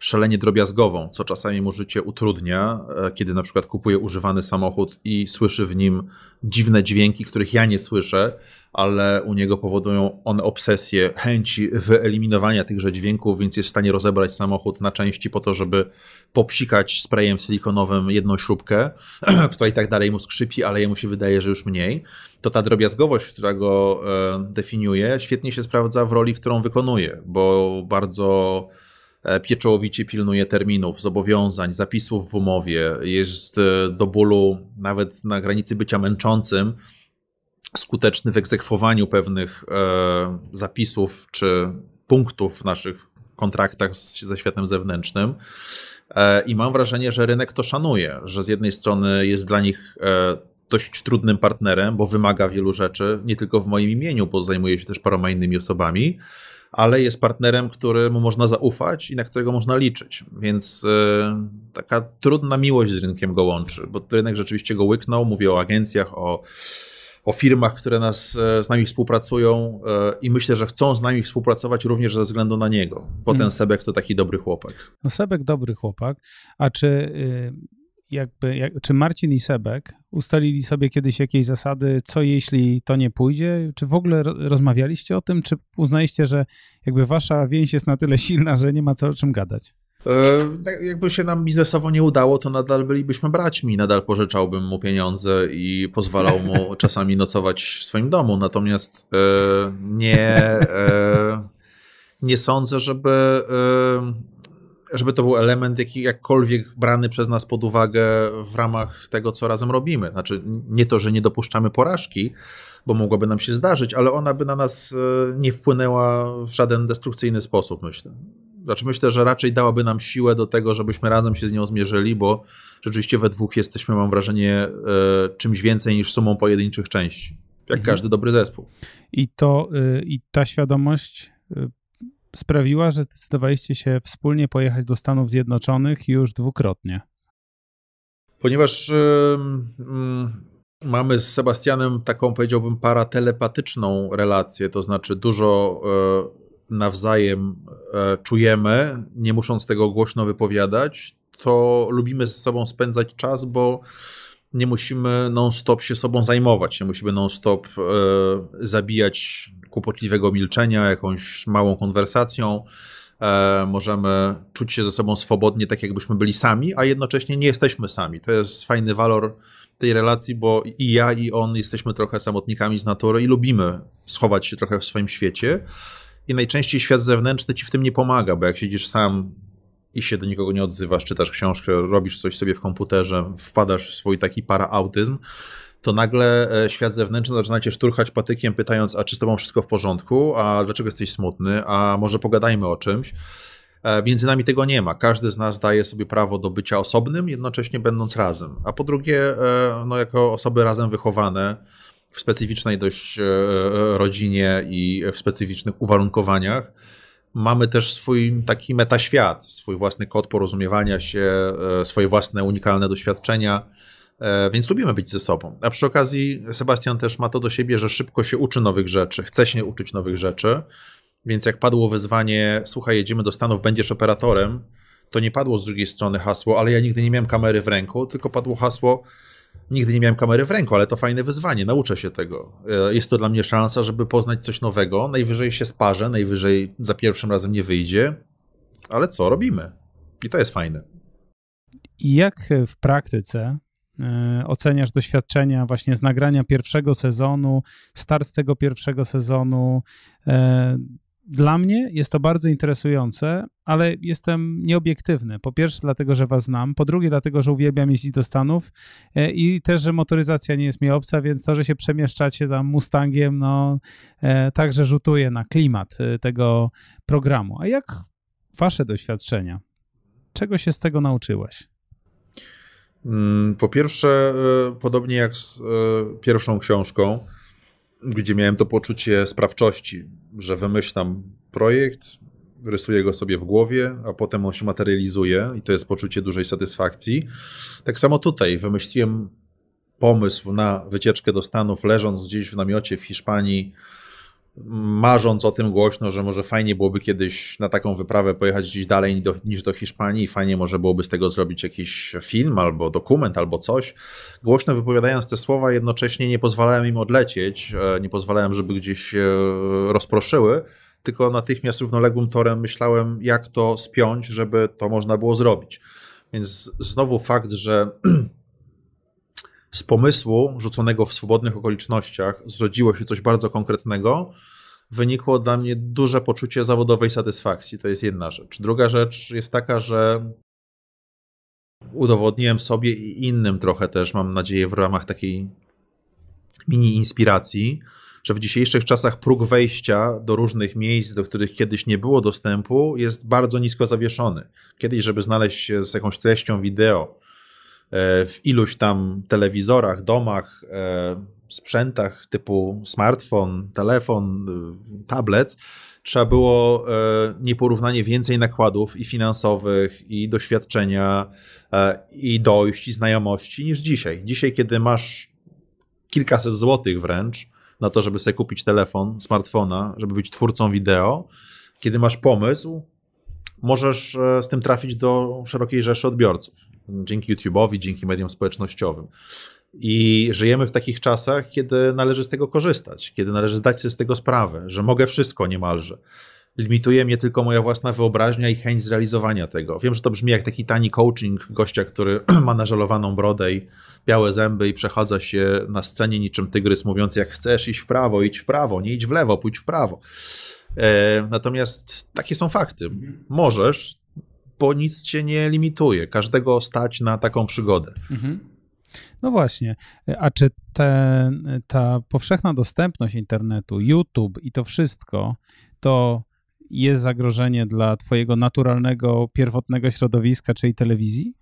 szalenie drobiazgową, co czasami mu życie utrudnia, e, kiedy na przykład kupuje używany samochód i słyszy w nim dziwne dźwięki, których ja nie słyszę, ale u niego powodują one obsesję chęci wyeliminowania tychże dźwięków, więc jest w stanie rozebrać samochód na części po to, żeby popsikać sprayem silikonowym jedną śrubkę, która i tak dalej mu skrzypi, ale jemu się wydaje, że już mniej. To ta drobiazgowość, która go e, definiuje, świetnie się sprawdza w roli, którą wykonuje, bo bardzo E, pieczołowicie pilnuje terminów, zobowiązań, zapisów w umowie, jest e, do bólu nawet na granicy bycia męczącym, skuteczny w egzekwowaniu pewnych e, zapisów czy punktów w naszych kontraktach z, ze światem zewnętrznym. I mam wrażenie, że rynek to szanuje, że z jednej strony jest dla nich dość trudnym partnerem, bo wymaga wielu rzeczy, nie tylko w moim imieniu, bo zajmuje się też paroma innymi osobami, ale jest partnerem, któremu można zaufać i na którego można liczyć. Więc e, taka trudna miłość z rynkiem go łączy, bo rynek rzeczywiście go łyknął. Mówię o agencjach, o, o firmach, które nas, e, z nami współpracują e, i myślę, że chcą z nami współpracować również ze względu na niego, bo ten mhm. Sebek to taki dobry chłopak. No Sebek dobry chłopak, a czy... Y, jakby, jak, czy Marcin i Sebek ustalili sobie kiedyś jakieś zasady, co jeśli to nie pójdzie? Czy w ogóle rozmawialiście o tym, czy uznaliście, że jakby wasza więź jest na tyle silna, że nie ma co o czym gadać? E, tak jakby się nam biznesowo nie udało, to nadal bylibyśmy braćmi, nadal pożyczałbym mu pieniądze i pozwalał mu czasami nocować w swoim domu, natomiast e, nie, e, nie sądzę, żeby e, żeby to był element jaki, jakkolwiek brany przez nas pod uwagę w ramach tego, co razem robimy. Znaczy, nie to, że nie dopuszczamy porażki, bo mogłaby nam się zdarzyć, ale ona by na nas e, nie wpłynęła w żaden destrukcyjny sposób, myślę. Znaczy, myślę, że raczej dałaby nam siłę do tego, żebyśmy razem się z nią zmierzyli, bo rzeczywiście we dwóch jesteśmy, mam wrażenie, e, czymś więcej niż sumą pojedynczych części. Jak mhm. każdy dobry zespół. I to, y, i ta świadomość y, sprawiła, że zdecydowaliście się wspólnie pojechać do Stanów Zjednoczonych już dwukrotnie? Ponieważ yy, yy, mamy z Sebastianem taką, powiedziałbym, paratelepatyczną relację, to znaczy dużo yy, nawzajem e, czujemy, nie musząc tego głośno wypowiadać, to lubimy ze sobą spędzać czas, bo nie musimy non-stop się sobą zajmować, nie musimy non-stop e, zabijać kłopotliwego milczenia jakąś małą konwersacją. E, możemy czuć się ze sobą swobodnie, tak jakbyśmy byli sami, a jednocześnie nie jesteśmy sami. To jest fajny walor tej relacji, bo i ja, i on jesteśmy trochę samotnikami z natury i lubimy schować się trochę w swoim świecie. I najczęściej świat zewnętrzny ci w tym nie pomaga, bo jak siedzisz sam i się do nikogo nie odzywasz, czytasz książkę, robisz coś sobie w komputerze, wpadasz w swój taki paraautyzm, to nagle e, świat zewnętrzny zaczyna cię szturchać patykiem, pytając, a czy z tobą wszystko w porządku, a dlaczego jesteś smutny, a może pogadajmy o czymś. E, między nami tego nie ma. Każdy z nas daje sobie prawo do bycia osobnym, jednocześnie będąc razem. A po drugie, e, no, jako osoby razem wychowane w specyficznej dość rodzinie i w specyficznych uwarunkowaniach, mamy też swój taki metaświat, swój własny kod porozumiewania się, e, swoje własne unikalne doświadczenia, e, więc lubimy być ze sobą. A przy okazji Sebastian też ma to do siebie, że szybko się uczy nowych rzeczy, chce się uczyć nowych rzeczy, więc jak padło wyzwanie, słuchaj, jedziemy do Stanów, będziesz operatorem, to nie padło z drugiej strony hasło, ale ja nigdy nie miałem kamery w ręku, tylko padło hasło, Nigdy nie miałem kamery w ręku, ale to fajne wyzwanie, nauczę się tego. E, jest to dla mnie szansa, żeby poznać coś nowego. Najwyżej się sparzę, najwyżej za pierwszym razem nie wyjdzie, ale co, robimy. I to jest fajne. Jak w praktyce e, oceniasz doświadczenia właśnie z nagrania pierwszego sezonu, start tego pierwszego sezonu, e, dla mnie jest to bardzo interesujące, ale jestem nieobiektywny. Po pierwsze, dlatego, że was znam, po drugie, dlatego, że uwielbiam jeździć do Stanów e, i też, że motoryzacja nie jest mi obca, więc to, że się przemieszczacie tam Mustangiem, no e, także rzutuje na klimat e, tego programu. A jak wasze doświadczenia? Czego się z tego nauczyłeś? Mm, po pierwsze, podobnie jak z pierwszą książką, gdzie miałem to poczucie sprawczości, że wymyślam projekt, rysuję go sobie w głowie, a potem on się materializuje i to jest poczucie dużej satysfakcji. Tak samo tutaj wymyśliłem pomysł na wycieczkę do Stanów, leżąc gdzieś w namiocie w Hiszpanii marząc o tym głośno, że może fajnie byłoby kiedyś na taką wyprawę pojechać gdzieś dalej niż do Hiszpanii i fajnie może byłoby z tego zrobić jakiś film albo dokument albo coś. Głośno wypowiadając te słowa, jednocześnie nie pozwalałem im odlecieć, e, nie pozwalałem, żeby gdzieś się rozproszyły, tylko natychmiast równoległym torem myślałem, jak to spiąć, żeby to można było zrobić. Więc znowu fakt, że z pomysłu rzuconego w swobodnych okolicznościach zrodziło się coś bardzo konkretnego, wynikło dla mnie duże poczucie zawodowej satysfakcji. To jest jedna rzecz. Druga rzecz jest taka, że udowodniłem sobie i innym trochę też, mam nadzieję, w ramach takiej mini inspiracji, że w dzisiejszych czasach próg wejścia do różnych miejsc, do których kiedyś nie było dostępu, jest bardzo nisko zawieszony. Kiedyś, żeby znaleźć się z jakąś treścią wideo, E, w iluś tam telewizorach, domach, e, sprzętach typu smartfon, telefon, e, tablet, trzeba było nieporównanie więcej nakładów i finansowych, i doświadczenia, i dojść, i znajomości niż dzisiaj. Dzisiaj, kiedy masz kilkaset złotych wręcz na to, żeby sobie kupić telefon, smartfona, żeby być twórcą wideo, kiedy masz pomysł, możesz z tym trafić do szerokiej rzeszy odbiorców dzięki YouTube'owi, dzięki mediom społecznościowym. I żyjemy w takich czasach, kiedy należy z tego korzystać, kiedy należy zdać sobie z tego sprawę, że mogę wszystko niemalże. Limituje mnie tylko moja własna wyobraźnia i chęć zrealizowania tego. Wiem, że to brzmi jak taki tani coaching gościa, który ma nażalowaną brodę i białe zęby i przechadza się na scenie niczym tygrys, mówiąc jak chcesz, iść w prawo, idź w prawo, nie idź w lewo, pójdź w prawo. E, natomiast takie są fakty. Mhm. Możesz, bo nic cię nie limituje. Każdego stać na taką przygodę. Mhm. No właśnie. A czy te, ta powszechna dostępność internetu, YouTube i to wszystko, to jest zagrożenie dla Twojego naturalnego, pierwotnego środowiska, czyli telewizji?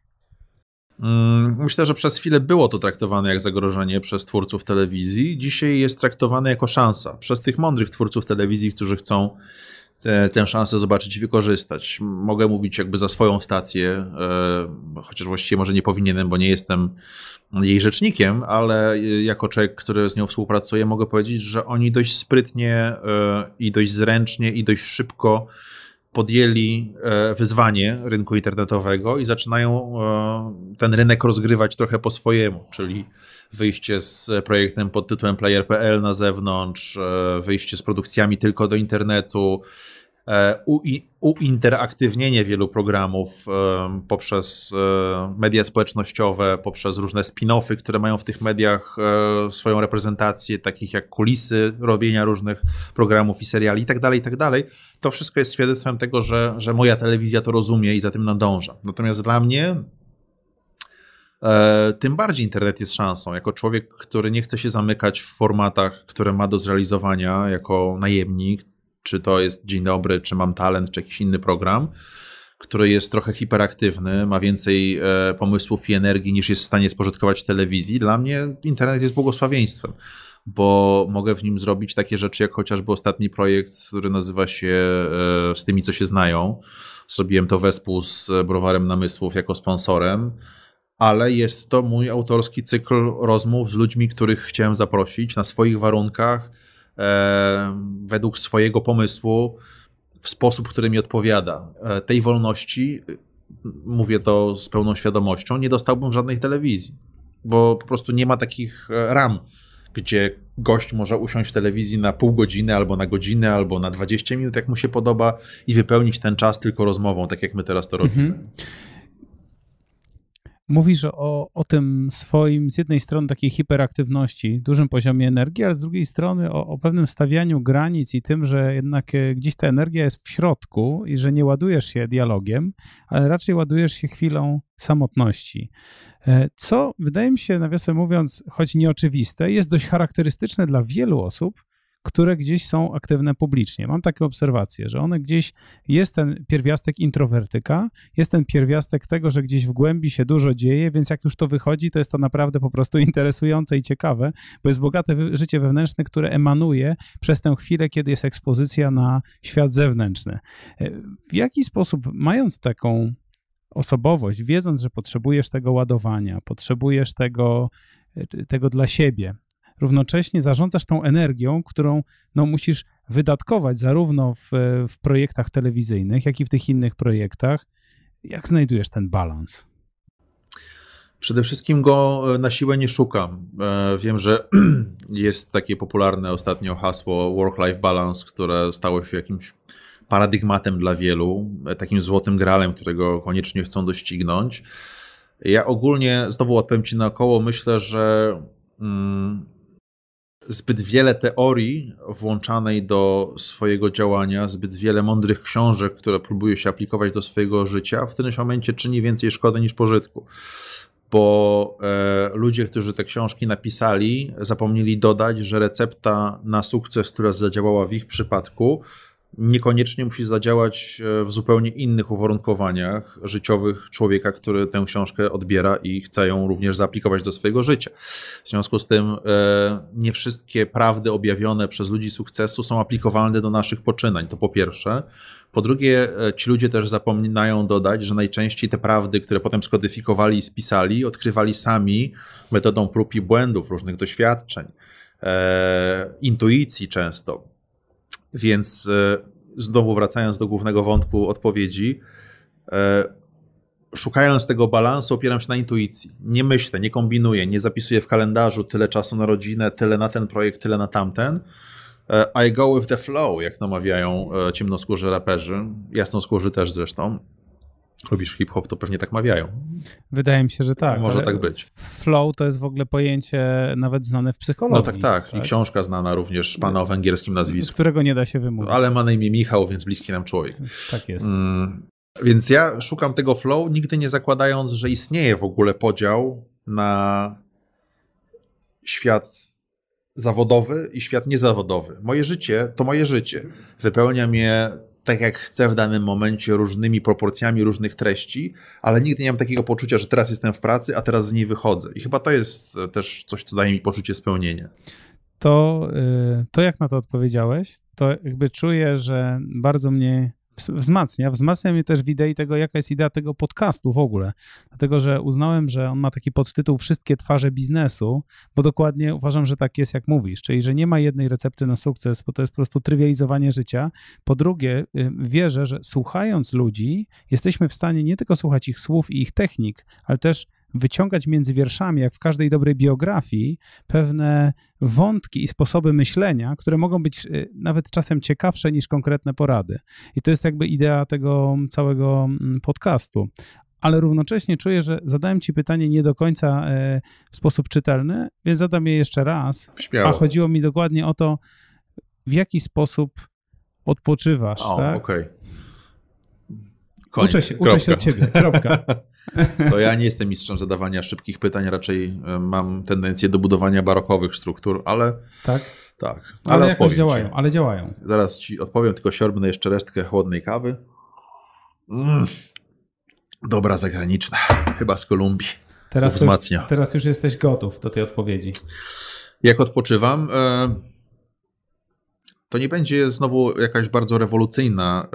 Mm, myślę, że przez chwilę było to traktowane jak zagrożenie przez twórców telewizji. Dzisiaj jest traktowane jako szansa przez tych mądrych twórców telewizji, którzy chcą E, tę szansę zobaczyć i wykorzystać. Mogę mówić jakby za swoją stację, e, chociaż właściwie może nie powinienem, bo nie jestem jej rzecznikiem, ale jako człowiek, który z nią współpracuje, mogę powiedzieć, że oni dość sprytnie e, i dość zręcznie i dość szybko podjęli wyzwanie rynku internetowego i zaczynają ten rynek rozgrywać trochę po swojemu, czyli wyjście z projektem pod tytułem Player.pl na zewnątrz, e, wyjście z produkcjami tylko do internetu, e, uinteraktywnienie wielu programów e, poprzez media społecznościowe, poprzez różne spin-offy, które mają w tych mediach swoją reprezentację, takich jak kulisy robienia różnych programów i seriali itd., tak itd. Tak to wszystko jest świadectwem tego, że, że moja telewizja to rozumie i za tym nadąża. Natomiast dla mnie E, tym bardziej internet jest szansą. Jako człowiek, który nie chce się zamykać w formatach, które ma do zrealizowania jako najemnik, czy to jest dzień dobry, czy mam talent, czy jakiś inny program, który jest trochę hiperaktywny, ma więcej e, pomysłów i energii niż jest w stanie spożytkować telewizji, dla mnie internet jest błogosławieństwem, bo mogę w nim zrobić takie rzeczy, jak chociażby ostatni projekt, który nazywa się e, Z tymi, co się znają. Zrobiłem to wespół z Browarem Namysłów jako sponsorem ale jest to mój autorski cykl rozmów z ludźmi, których chciałem zaprosić na swoich warunkach, e, według swojego pomysłu, w sposób, który mi odpowiada. E, tej wolności, mówię to z pełną świadomością, nie dostałbym w żadnej telewizji, bo po prostu nie ma takich e, ram, gdzie gość może usiąść w telewizji na pół godziny, albo na godzinę, albo na 20 minut, jak mu się podoba, i wypełnić ten czas tylko rozmową, tak jak my teraz to mhm. robimy. Mhm mówisz o, o tym swoim, z jednej strony takiej hiperaktywności, dużym poziomie energii, ale z drugiej strony o, o, pewnym stawianiu granic i tym, że jednak e, gdzieś ta energia jest w środku i że nie ładujesz się dialogiem, ale raczej ładujesz się chwilą samotności. E, co wydaje mi się, nawiasem mówiąc, choć nieoczywiste, jest dość charakterystyczne dla wielu osób, które gdzieś są aktywne publicznie. Mam takie obserwacje, że one gdzieś jest ten pierwiastek introwertyka, jest ten pierwiastek tego, że gdzieś w głębi się dużo dzieje, więc jak już to wychodzi, to jest to naprawdę po prostu interesujące i ciekawe, bo jest bogate życie wewnętrzne, które emanuje przez tę chwilę, kiedy jest ekspozycja na świat zewnętrzny. E, w jaki sposób, mając taką osobowość, wiedząc, że potrzebujesz tego ładowania, potrzebujesz tego, e, tego dla siebie, równocześnie zarządzasz tą energią, którą no, musisz wydatkować zarówno w, w projektach telewizyjnych, jak i w tych innych projektach. Jak znajdujesz ten balans? Przede wszystkim go e, na siłę nie szukam. E, wiem, że jest takie popularne ostatnio hasło work-life balance, które stało się jakimś paradygmatem dla wielu, e, takim złotym gralem, którego koniecznie chcą doścignąć. Ja ogólnie, znowu odpowiem Ci naokoło, myślę, że mm, zbyt wiele teorii włączanej do swojego działania, zbyt wiele mądrych książek, które próbuje się aplikować do swojego życia, w tym momencie czyni więcej szkody niż pożytku. Bo e, ludzie, którzy te książki napisali, zapomnieli dodać, że recepta na sukces, która zadziałała w ich przypadku, niekoniecznie musi zadziałać e, w zupełnie innych uwarunkowaniach życiowych człowieka, który tę książkę odbiera i chce ją również zaaplikować do swojego życia. W związku z tym e, nie wszystkie prawdy objawione przez ludzi sukcesu są aplikowalne do naszych poczynań, to po pierwsze. Po drugie, e, ci ludzie też zapominają dodać, że najczęściej te prawdy, które potem skodyfikowali i spisali, odkrywali sami metodą prób i błędów, różnych doświadczeń, intuicji często więc e, znowu wracając do głównego wątku odpowiedzi, e, szukając tego balansu, opieram się na intuicji. Nie myślę, nie kombinuję, nie zapisuję w kalendarzu tyle czasu na rodzinę, tyle na ten projekt, tyle na tamten. E, I go with the flow, jak namawiają ciemnoskórzy raperzy, jasnoskórzy też zresztą lubisz hip-hop, to pewnie tak mawiają. Wydaje mi się, że tak. Może tak być. Flow to jest w ogóle pojęcie nawet znane w psychologii. No tak, tak. tak? I książka znana również pana o węgierskim nazwisku. Którego nie da się wymówić. Ale ma na imię Michał, więc bliski nam człowiek. Tak jest. Mm, więc ja szukam tego flow, nigdy nie zakładając, że istnieje w ogóle podział na świat zawodowy i świat niezawodowy. Moje życie to moje życie. Wypełniam je tak jak chcę w danym momencie, różnymi proporcjami różnych treści, ale nigdy nie mam takiego poczucia, że teraz jestem w pracy, a teraz z niej wychodzę. I chyba to jest e, też coś, co daje mi poczucie spełnienia. To, e, to jak na to odpowiedziałeś, to jakby czuję, że bardzo mnie wzmacnia. Wzmacnia mnie też w idei tego, jaka jest idea tego podcastu w ogóle. Dlatego, że uznałem, że on ma taki podtytuł Wszystkie twarze biznesu, bo dokładnie uważam, że tak jest, jak mówisz, czyli że nie ma jednej recepty na sukces, bo to jest po prostu trywializowanie życia. Po drugie, y, wierzę, że słuchając ludzi, jesteśmy w stanie nie tylko słuchać ich słów i ich technik, ale też wyciągać między wierszami, jak w każdej dobrej biografii, pewne wątki i sposoby myślenia, które mogą być y, nawet czasem ciekawsze niż konkretne porady. I to jest jakby idea tego mm, całego mm, podcastu. Ale równocześnie czuję, że zadałem ci pytanie nie do końca e, w sposób czytelny, więc zadam je jeszcze raz. Śmiało. A chodziło mi dokładnie o to, w jaki sposób odpoczywasz. O, tak? okej. Okay. Uczę się, uczę się od ciebie. Kropka. To ja nie jestem mistrzem zadawania szybkich pytań, raczej e, mam tendencję do budowania barokowych struktur, ale. Tak. Tak, ale, ale jakoś działają, ci. ale działają. Zaraz ci odpowiem, tylko siorbnę jeszcze resztkę chłodnej kawy. Mm. Dobra zagraniczna, chyba z Kolumbii. Teraz, już, teraz już jesteś gotów do tej odpowiedzi. Jak odpoczywam, e, to nie będzie znowu jakaś bardzo rewolucyjna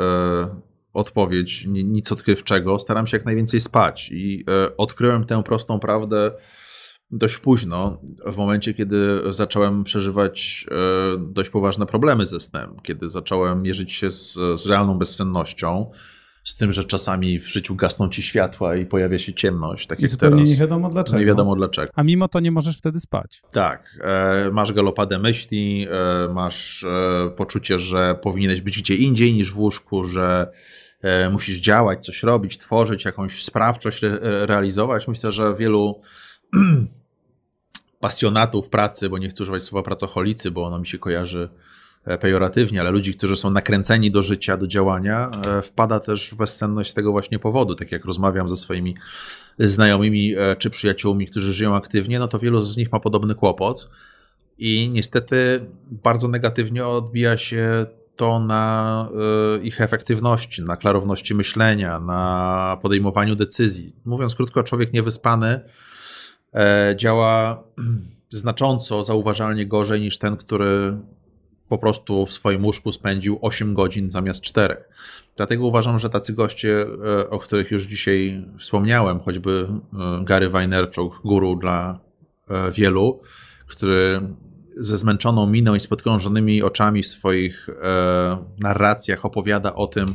e, odpowiedź, nic odkrywczego. Staram się jak najwięcej spać i e, odkryłem tę prostą prawdę dość późno, w momencie, kiedy zacząłem przeżywać e, dość poważne problemy ze snem, kiedy zacząłem mierzyć się z, z realną bezsennością, z tym, że czasami w życiu gasną ci światła i pojawia się ciemność, tak I jak teraz. nie wiadomo dlaczego. Nie wiadomo dlaczego. A mimo to nie możesz wtedy spać. Tak. E, masz galopadę myśli, masz poczucie, że powinieneś być gdzie indziej niż w łóżku, że E, musisz działać, coś robić, tworzyć, jakąś sprawczość re realizować. Myślę, że wielu pasjonatów pracy, bo nie chcę używać słowa pracocholicy, bo ono mi się kojarzy e, pejoratywnie, ale ludzi, którzy są nakręceni do życia, do działania, e, wpada też w bezsenność z tego właśnie powodu. Tak jak rozmawiam ze swoimi znajomymi czy przyjaciółmi, którzy żyją aktywnie, no to wielu z nich ma podobny kłopot i niestety bardzo negatywnie odbija się to na e, ich efektywności, na klarowności myślenia, na podejmowaniu decyzji. Mówiąc krótko, człowiek niewyspany e, działa znacząco, zauważalnie gorzej niż ten, który po prostu w swoim łóżku spędził 8 godzin zamiast 4. Dlatego uważam, że tacy goście, e, o których już dzisiaj wspomniałem, choćby Gary Vaynerchuk, guru dla wielu, który ze zmęczoną miną i z podkrążonymi oczami w swoich e, narracjach opowiada o tym,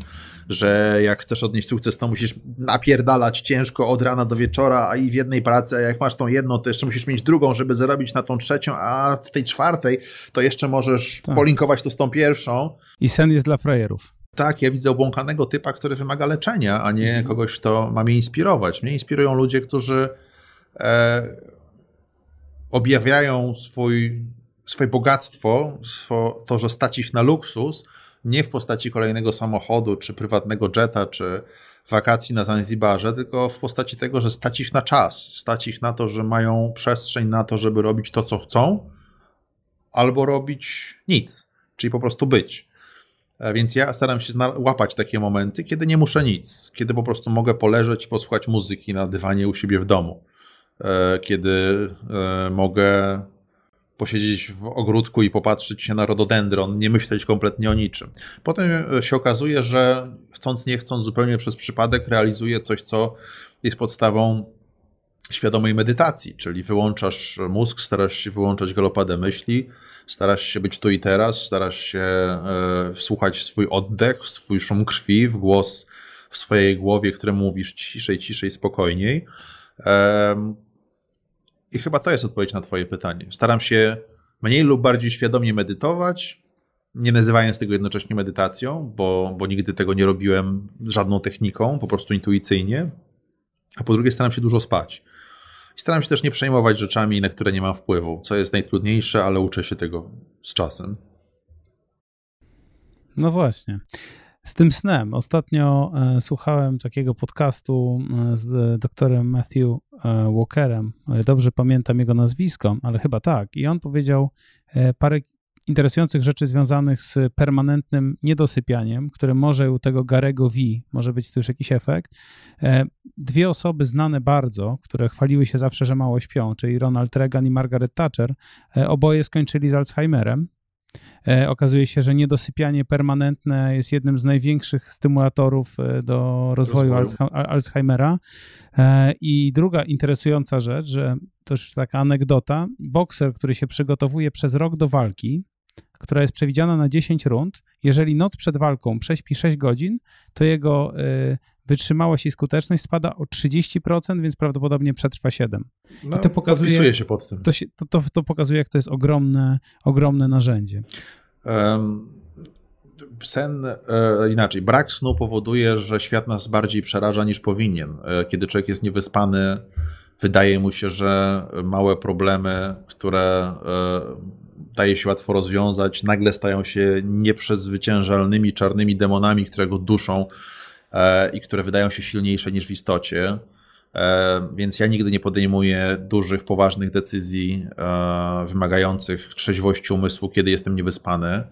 że jak chcesz odnieść sukces, to musisz napierdalać ciężko od rana do wieczora, a i w jednej pracy, a jak masz tą jedną, to jeszcze musisz mieć drugą, żeby zarobić na tą trzecią, a w tej czwartej to jeszcze możesz tak. polinkować to z tą pierwszą. I sen jest dla frajerów. Tak, ja widzę obłąkanego typa, który wymaga leczenia, a nie mhm. kogoś, kto ma mnie inspirować. Mnie inspirują ludzie, którzy e, objawiają swój swoje bogactwo, swo, to, że stać ich na luksus, nie w postaci kolejnego samochodu, czy prywatnego jeta, czy wakacji na Zanzibarze, tylko w postaci tego, że stać ich na czas, stać ich na to, że mają przestrzeń na to, żeby robić to, co chcą, albo robić nic, czyli po prostu być. E, więc ja staram się łapać takie momenty, kiedy nie muszę nic, kiedy po prostu mogę poleżeć i posłuchać muzyki na dywanie u siebie w domu, e, kiedy e, mogę posiedzieć w ogródku i popatrzeć się na rododendron, nie myśleć kompletnie o niczym. Potem e, się okazuje, że chcąc nie chcąc zupełnie przez przypadek realizuje coś, co jest podstawą świadomej medytacji, czyli wyłączasz mózg, starasz się wyłączać galopadę myśli, starasz się być tu i teraz, starasz się e, wsłuchać swój oddech, swój szum krwi, w głos w swojej głowie, któremu mówisz ciszej, ciszej, spokojniej. I chyba to jest odpowiedź na Twoje pytanie. Staram się mniej lub bardziej świadomie medytować, nie nazywając tego jednocześnie medytacją, bo, bo nigdy tego nie robiłem żadną techniką, po prostu intuicyjnie. A po drugie, staram się dużo spać. staram się też nie przejmować rzeczami, na które nie mam wpływu, co jest najtrudniejsze, ale uczę się tego z czasem. No właśnie z tym snem. Ostatnio e, słuchałem takiego podcastu e, z doktorem Matthew e, Walkerem. Dobrze pamiętam jego nazwisko, ale chyba tak. I on powiedział parę interesujących rzeczy związanych z permanentnym niedosypianiem, które może u tego Garego V, może być tu już jakiś efekt. Dwie osoby znane bardzo, które chwaliły się zawsze, że mało śpią, czyli Ronald Reagan i Margaret Thatcher, oboje skończyli z Alzheimerem E, okazuje się, że niedosypianie permanentne jest jednym z największych stymulatorów e, do rozwoju, rozwoju. Alzheimera. E, I druga interesująca rzecz, że już taka anegdota, bokser, który się przygotowuje przez rok do walki, która jest przewidziana na 10 rund, jeżeli noc przed walką prześpi 6 godzin, to jego wytrzymałość i skuteczność spada o 30%, więc prawdopodobnie przetrwa 7. No, I to pokazuje się pod tym. To, się, to, to, to, pokazuje, jak to jest ogromne, ogromne narzędzie. Um, sen, e, inaczej, brak snu powoduje, że świat nas bardziej przeraża niż powinien. E, kiedy człowiek jest niewyspany, wydaje mu się, że małe problemy, które e, daje się łatwo rozwiązać, nagle stają się nieprzezwyciężalnymi czarnymi demonami, które go duszą E, i które wydają się silniejsze niż w istocie. E, więc ja nigdy nie podejmuję dużych, poważnych decyzji e, wymagających trzeźwości umysłu, kiedy jestem niewyspany.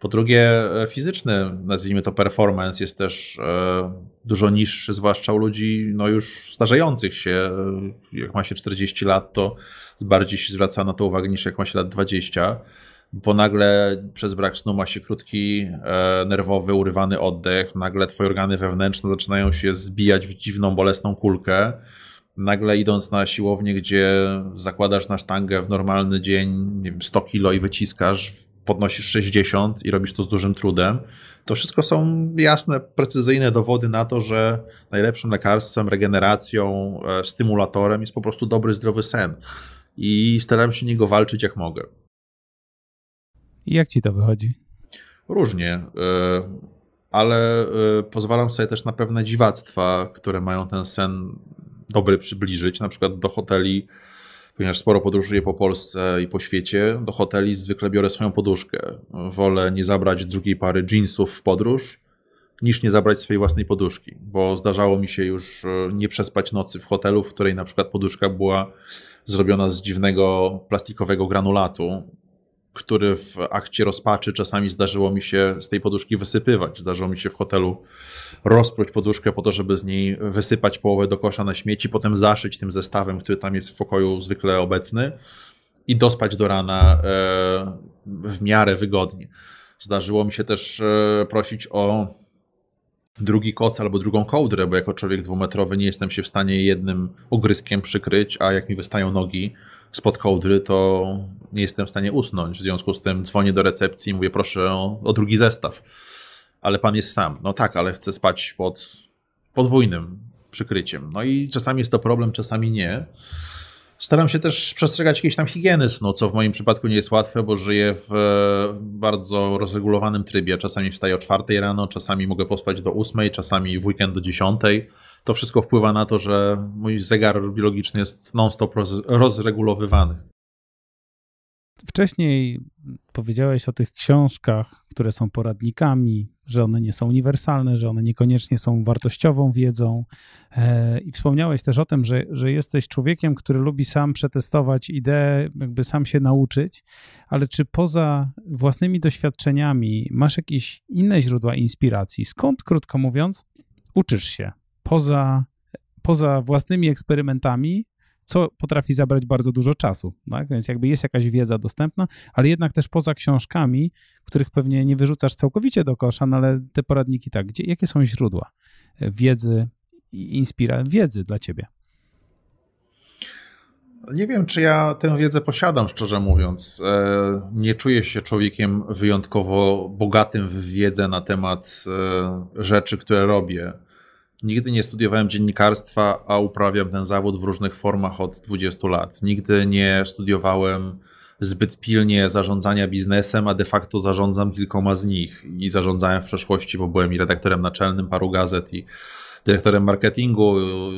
Po drugie, fizyczny, nazwijmy to performance, jest też dużo niższy, zwłaszcza u ludzi no już starzejących się. Jak ma się 40 lat, to bardziej się zwraca na to uwagę niż jak ma się lat 20 bo nagle przez brak snu ma się krótki, e, nerwowy, urywany oddech, nagle twoje organy wewnętrzne zaczynają się zbijać w dziwną, bolesną kulkę. Nagle idąc na siłownię, gdzie zakładasz na sztangę w normalny dzień nie wiem, 100 kilo i wyciskasz, podnosisz 60 i robisz to z dużym trudem. To wszystko są jasne, precyzyjne dowody na to, że najlepszym lekarstwem, regeneracją, e, stymulatorem jest po prostu dobry, zdrowy sen. I staram się niego walczyć jak mogę jak ci to wychodzi? Różnie, e, ale e, pozwalam sobie też na pewne dziwactwa, które mają ten sen dobry przybliżyć, na przykład do hoteli, ponieważ sporo podróżuję po Polsce i po świecie, do hoteli zwykle biorę swoją poduszkę. Wolę nie zabrać drugiej pary jeansów w podróż, niż nie zabrać swojej własnej poduszki, bo zdarzało mi się już e, nie przespać nocy w hotelu, w której na przykład poduszka była zrobiona z dziwnego plastikowego granulatu, który w akcie rozpaczy czasami zdarzyło mi się z tej poduszki wysypywać. Zdarzyło mi się w hotelu rozpróć poduszkę po to, żeby z niej wysypać połowę do kosza na śmieci, potem zaszyć tym zestawem, który tam jest w pokoju zwykle obecny i dospać do rana e, w miarę wygodnie. Zdarzyło mi się też e, prosić o drugi koc albo drugą kołdrę, bo jako człowiek dwumetrowy nie jestem się w stanie jednym ogryskiem przykryć, a jak mi wystają nogi, spod kołdry, to nie jestem w stanie usnąć. W związku z tym dzwonię do recepcji i mówię, proszę o, o drugi zestaw. Ale pan jest sam. No tak, ale chcę spać pod podwójnym przykryciem. No i czasami jest to problem, czasami nie. Staram się też przestrzegać jakiejś tam higieny snu, co w moim przypadku nie jest łatwe, bo żyję w e, bardzo rozregulowanym trybie. Czasami wstaję o czwartej rano, czasami mogę pospać do ósmej, czasami w weekend do dziesiątej. To wszystko wpływa na to, że mój zegar biologiczny jest non-stop rozregulowywany. Wcześniej powiedziałeś o tych książkach, które są poradnikami, że one nie są uniwersalne, że one niekoniecznie są wartościową wiedzą. E, I wspomniałeś też o tym, że, że jesteś człowiekiem, który lubi sam przetestować idee, jakby sam się nauczyć, ale czy poza własnymi doświadczeniami masz jakieś inne źródła inspiracji? Skąd, krótko mówiąc, uczysz się? Poza, poza własnymi eksperymentami, co potrafi zabrać bardzo dużo czasu. Tak? Więc jakby jest jakaś wiedza dostępna, ale jednak też poza książkami, których pewnie nie wyrzucasz całkowicie do kosza, no ale te poradniki tak, gdzie, jakie są źródła wiedzy i inspira wiedzy dla ciebie? Nie wiem, czy ja tę wiedzę posiadam, szczerze mówiąc. E, nie czuję się człowiekiem wyjątkowo bogatym w wiedzę na temat e, rzeczy, które robię. Nigdy nie studiowałem dziennikarstwa, a uprawiam ten zawód w różnych formach od 20 lat. Nigdy nie studiowałem zbyt pilnie zarządzania biznesem, a de facto zarządzam kilkoma z nich i zarządzałem w przeszłości, bo byłem i redaktorem naczelnym paru gazet i dyrektorem marketingu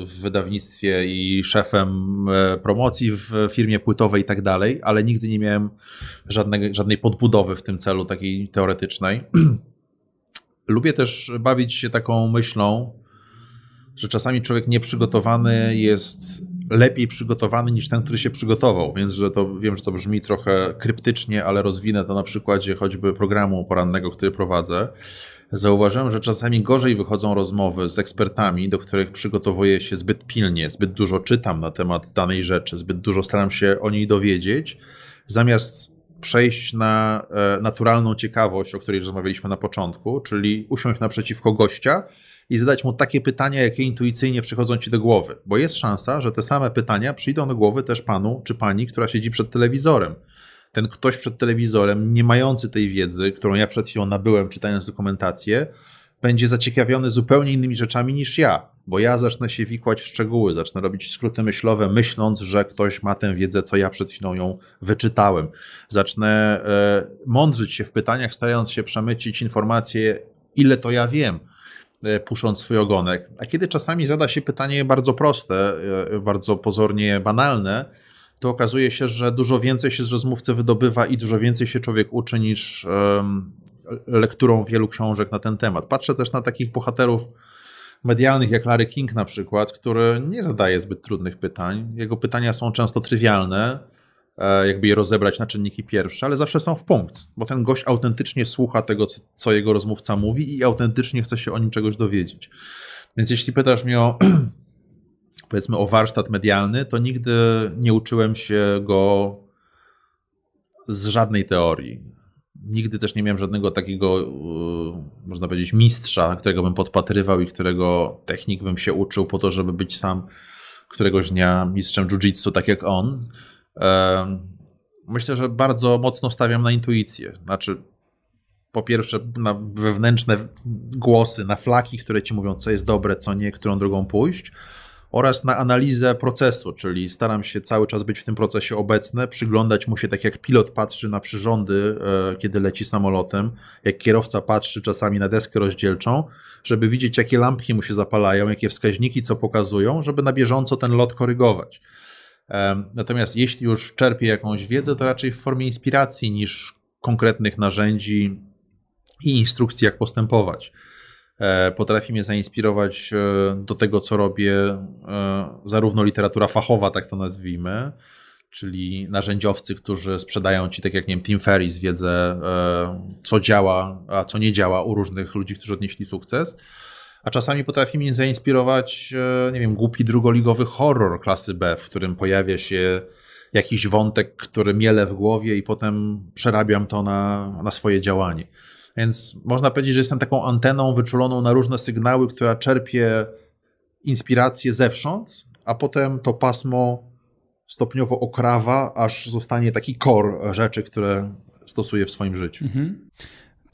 w wydawnictwie i szefem e, promocji w firmie płytowej i tak dalej, ale nigdy nie miałem żadnej, żadnej podbudowy w tym celu takiej teoretycznej. Lubię też bawić się taką myślą, że czasami człowiek nieprzygotowany jest lepiej przygotowany niż ten, który się przygotował, więc że to wiem, że to brzmi trochę kryptycznie, ale rozwinę to na przykładzie choćby programu porannego, który prowadzę. Zauważyłem, że czasami gorzej wychodzą rozmowy z ekspertami, do których przygotowuję się zbyt pilnie, zbyt dużo czytam na temat danej rzeczy, zbyt dużo staram się o niej dowiedzieć, zamiast przejść na e, naturalną ciekawość, o której rozmawialiśmy na początku, czyli usiąść naprzeciwko gościa i zadać mu takie pytania, jakie intuicyjnie przychodzą ci do głowy, bo jest szansa, że te same pytania przyjdą do głowy też panu czy pani, która siedzi przed telewizorem. Ten ktoś przed telewizorem, nie mający tej wiedzy, którą ja przed chwilą nabyłem czytając dokumentację, będzie zaciekawiony zupełnie innymi rzeczami niż ja, bo ja zacznę się wikłać w szczegóły, zacznę robić skróty myślowe, myśląc, że ktoś ma tę wiedzę, co ja przed chwilą ją wyczytałem. Zacznę e, mądrzyć się w pytaniach, starając się przemycić informacje, ile to ja wiem E, pusząc swój ogonek. A kiedy czasami zada się pytanie bardzo proste, e, bardzo pozornie banalne, to okazuje się, że dużo więcej się z rozmówcy wydobywa i dużo więcej się człowiek uczy niż lekturą wielu książek na ten temat. Patrzę też na takich bohaterów medialnych jak Larry King na przykład, który nie zadaje zbyt trudnych pytań. Jego pytania są często trywialne, E, jakby je rozebrać na czynniki pierwsze, ale zawsze są w punkt, bo ten gość autentycznie słucha tego, co jego rozmówca mówi i autentycznie chce się o nim czegoś dowiedzieć. Więc jeśli pytasz mnie o powiedzmy o warsztat medialny, to nigdy nie uczyłem się go z żadnej teorii. Nigdy też nie miałem żadnego takiego, e, można powiedzieć, mistrza, którego bym podpatrywał i którego technik bym się uczył po to, żeby być sam któregoś dnia mistrzem jiu-jitsu, tak jak on Myślę, że bardzo mocno stawiam na intuicję. Znaczy, po pierwsze, na wewnętrzne głosy, na flaki, które ci mówią, co jest dobre, co nie, którą drogą pójść, oraz na analizę procesu, czyli staram się cały czas być w tym procesie obecny, przyglądać mu się tak jak pilot patrzy na przyrządy, e, kiedy leci samolotem, jak kierowca patrzy czasami na deskę rozdzielczą, żeby widzieć, jakie lampki mu się zapalają, jakie wskaźniki co pokazują, żeby na bieżąco ten lot korygować. Natomiast jeśli już czerpię jakąś wiedzę, to raczej w formie inspiracji niż konkretnych narzędzi i instrukcji, jak postępować. E, potrafi mnie zainspirować e, do tego, co robię, e, zarówno literatura fachowa, tak to nazwijmy, czyli narzędziowcy, którzy sprzedają ci, tak jak nie wiem, Tim Ferris, wiedzę, co działa, a co nie działa u różnych ludzi, którzy odnieśli sukces a czasami potrafi mnie zainspirować, e, nie wiem, głupi drugoligowy horror klasy B, w którym pojawia się jakiś wątek, który miele w głowie i potem przerabiam to na, na swoje działanie. Więc można powiedzieć, że jestem taką anteną wyczuloną na różne sygnały, która czerpie inspirację zewsząd, a potem to pasmo stopniowo okrawa, aż zostanie taki kor rzeczy, które stosuję w swoim życiu. Mhm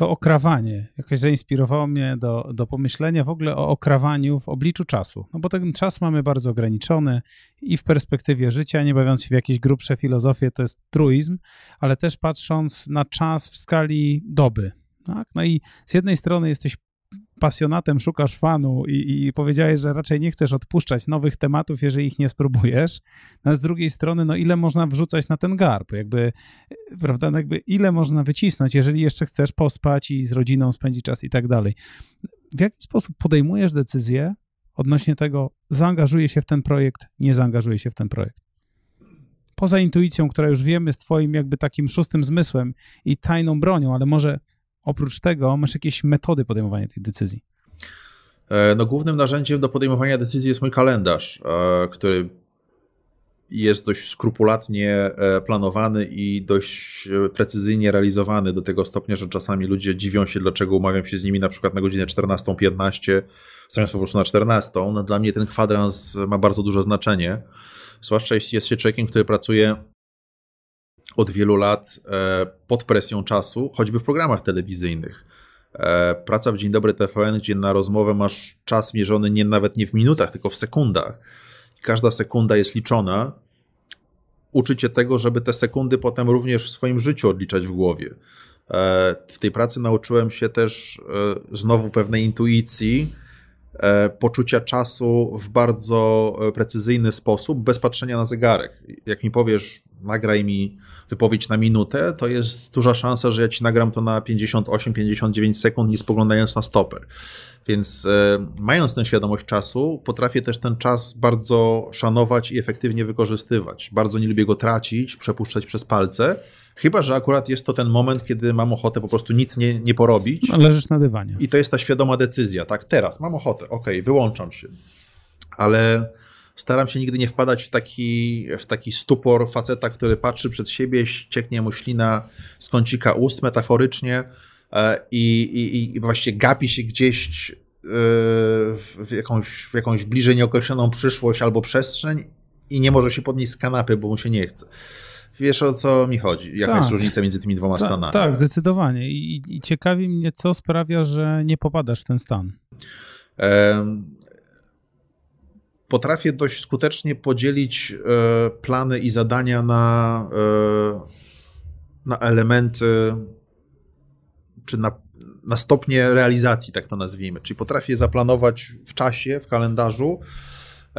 to okrawanie jakoś zainspirowało mnie do, do pomyślenia w ogóle o okrawaniu w obliczu czasu. No bo ten czas mamy bardzo ograniczony i w perspektywie życia, nie bawiąc się w jakieś grubsze filozofie, to jest truizm, ale też patrząc na czas w skali doby. Tak? No i z jednej strony jesteś pasjonatem szukasz fanu i, i powiedziałeś, że raczej nie chcesz odpuszczać nowych tematów, jeżeli ich nie spróbujesz. No, a z drugiej strony, no ile można wrzucać na ten garb? Jakby, prawda, no jakby ile można wycisnąć, jeżeli jeszcze chcesz pospać i z rodziną spędzić czas i tak dalej. W jaki sposób podejmujesz decyzję odnośnie tego, zaangażuję się w ten projekt, nie zaangażuję się w ten projekt? Poza intuicją, która już wiemy, z Twoim jakby takim szóstym zmysłem i tajną bronią, ale może oprócz tego masz jakieś metody podejmowania tych decyzji? E, no, głównym narzędziem do podejmowania decyzji jest mój kalendarz, e, który jest dość skrupulatnie e, planowany i dość precyzyjnie realizowany do tego stopnia, że czasami ludzie dziwią się, dlaczego umawiam się z nimi na przykład na godzinę 14.15 zamiast po prostu na 14. No, dla mnie ten kwadrans ma bardzo duże znaczenie, zwłaszcza jeśli jest się człowiekiem, który pracuje od wielu lat e, pod presją czasu, choćby w programach telewizyjnych. E, praca w Dzień Dobry TVN, gdzie na rozmowę masz czas mierzony nie nawet nie w minutach, tylko w sekundach. Każda sekunda jest liczona. Uczy cię tego, żeby te sekundy potem również w swoim życiu odliczać w głowie. E, w tej pracy nauczyłem się też znowu pewnej intuicji, E, poczucia czasu w bardzo e, precyzyjny sposób, bez patrzenia na zegarek. Jak mi powiesz, nagraj mi wypowiedź na minutę, to jest duża szansa, że ja ci nagram to na 58-59 sekund, nie spoglądając na stoper. Więc e, mając tę świadomość czasu, potrafię też ten czas bardzo szanować i efektywnie wykorzystywać. Bardzo nie lubię go tracić, przepuszczać przez palce Chyba, że akurat jest to ten moment, kiedy mam ochotę po prostu nic nie, nie porobić. No, leżysz na dywanie. I to jest ta świadoma decyzja, tak? Teraz mam ochotę, okej, okay, wyłączam się. Ale staram się nigdy nie wpadać w taki, w taki stupor faceta, który patrzy przed siebie, cieknie mu ślina z kącika ust metaforycznie e, i, i, i właśnie gapi się gdzieś e, w jakąś, w jakąś bliżej nieokreśloną przyszłość albo przestrzeń i nie może się podnieść z kanapy, bo mu się nie chce wiesz o co mi chodzi, jaka tak. jest różnica między tymi dwoma ta, stanami. Tak, zdecydowanie. I, I, ciekawi mnie, co sprawia, że nie popadasz w ten stan. Um, potrafię dość skutecznie podzielić e, plany i zadania na, e, na elementy czy na, na stopnie realizacji, tak to nazwijmy. Czyli potrafię zaplanować w czasie, w kalendarzu,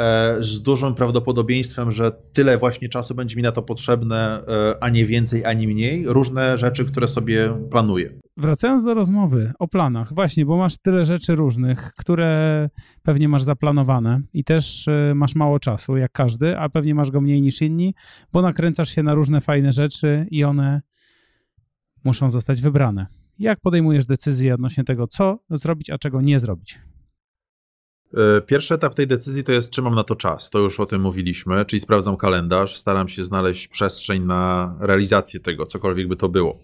E, z dużym prawdopodobieństwem, że tyle właśnie czasu będzie mi na to potrzebne, e, a nie więcej, ani mniej, różne rzeczy, które sobie planuję. Wracając do rozmowy o planach, właśnie, bo masz tyle rzeczy różnych, które pewnie masz zaplanowane i też e, masz mało czasu, jak każdy, a pewnie masz go mniej niż inni, bo nakręcasz się na różne fajne rzeczy i one muszą zostać wybrane. Jak podejmujesz decyzję odnośnie tego, co zrobić, a czego nie zrobić? E, pierwszy etap tej decyzji to jest, czy mam na to czas. To już o tym mówiliśmy, czyli sprawdzam kalendarz, staram się znaleźć przestrzeń na realizację tego, cokolwiek by to było.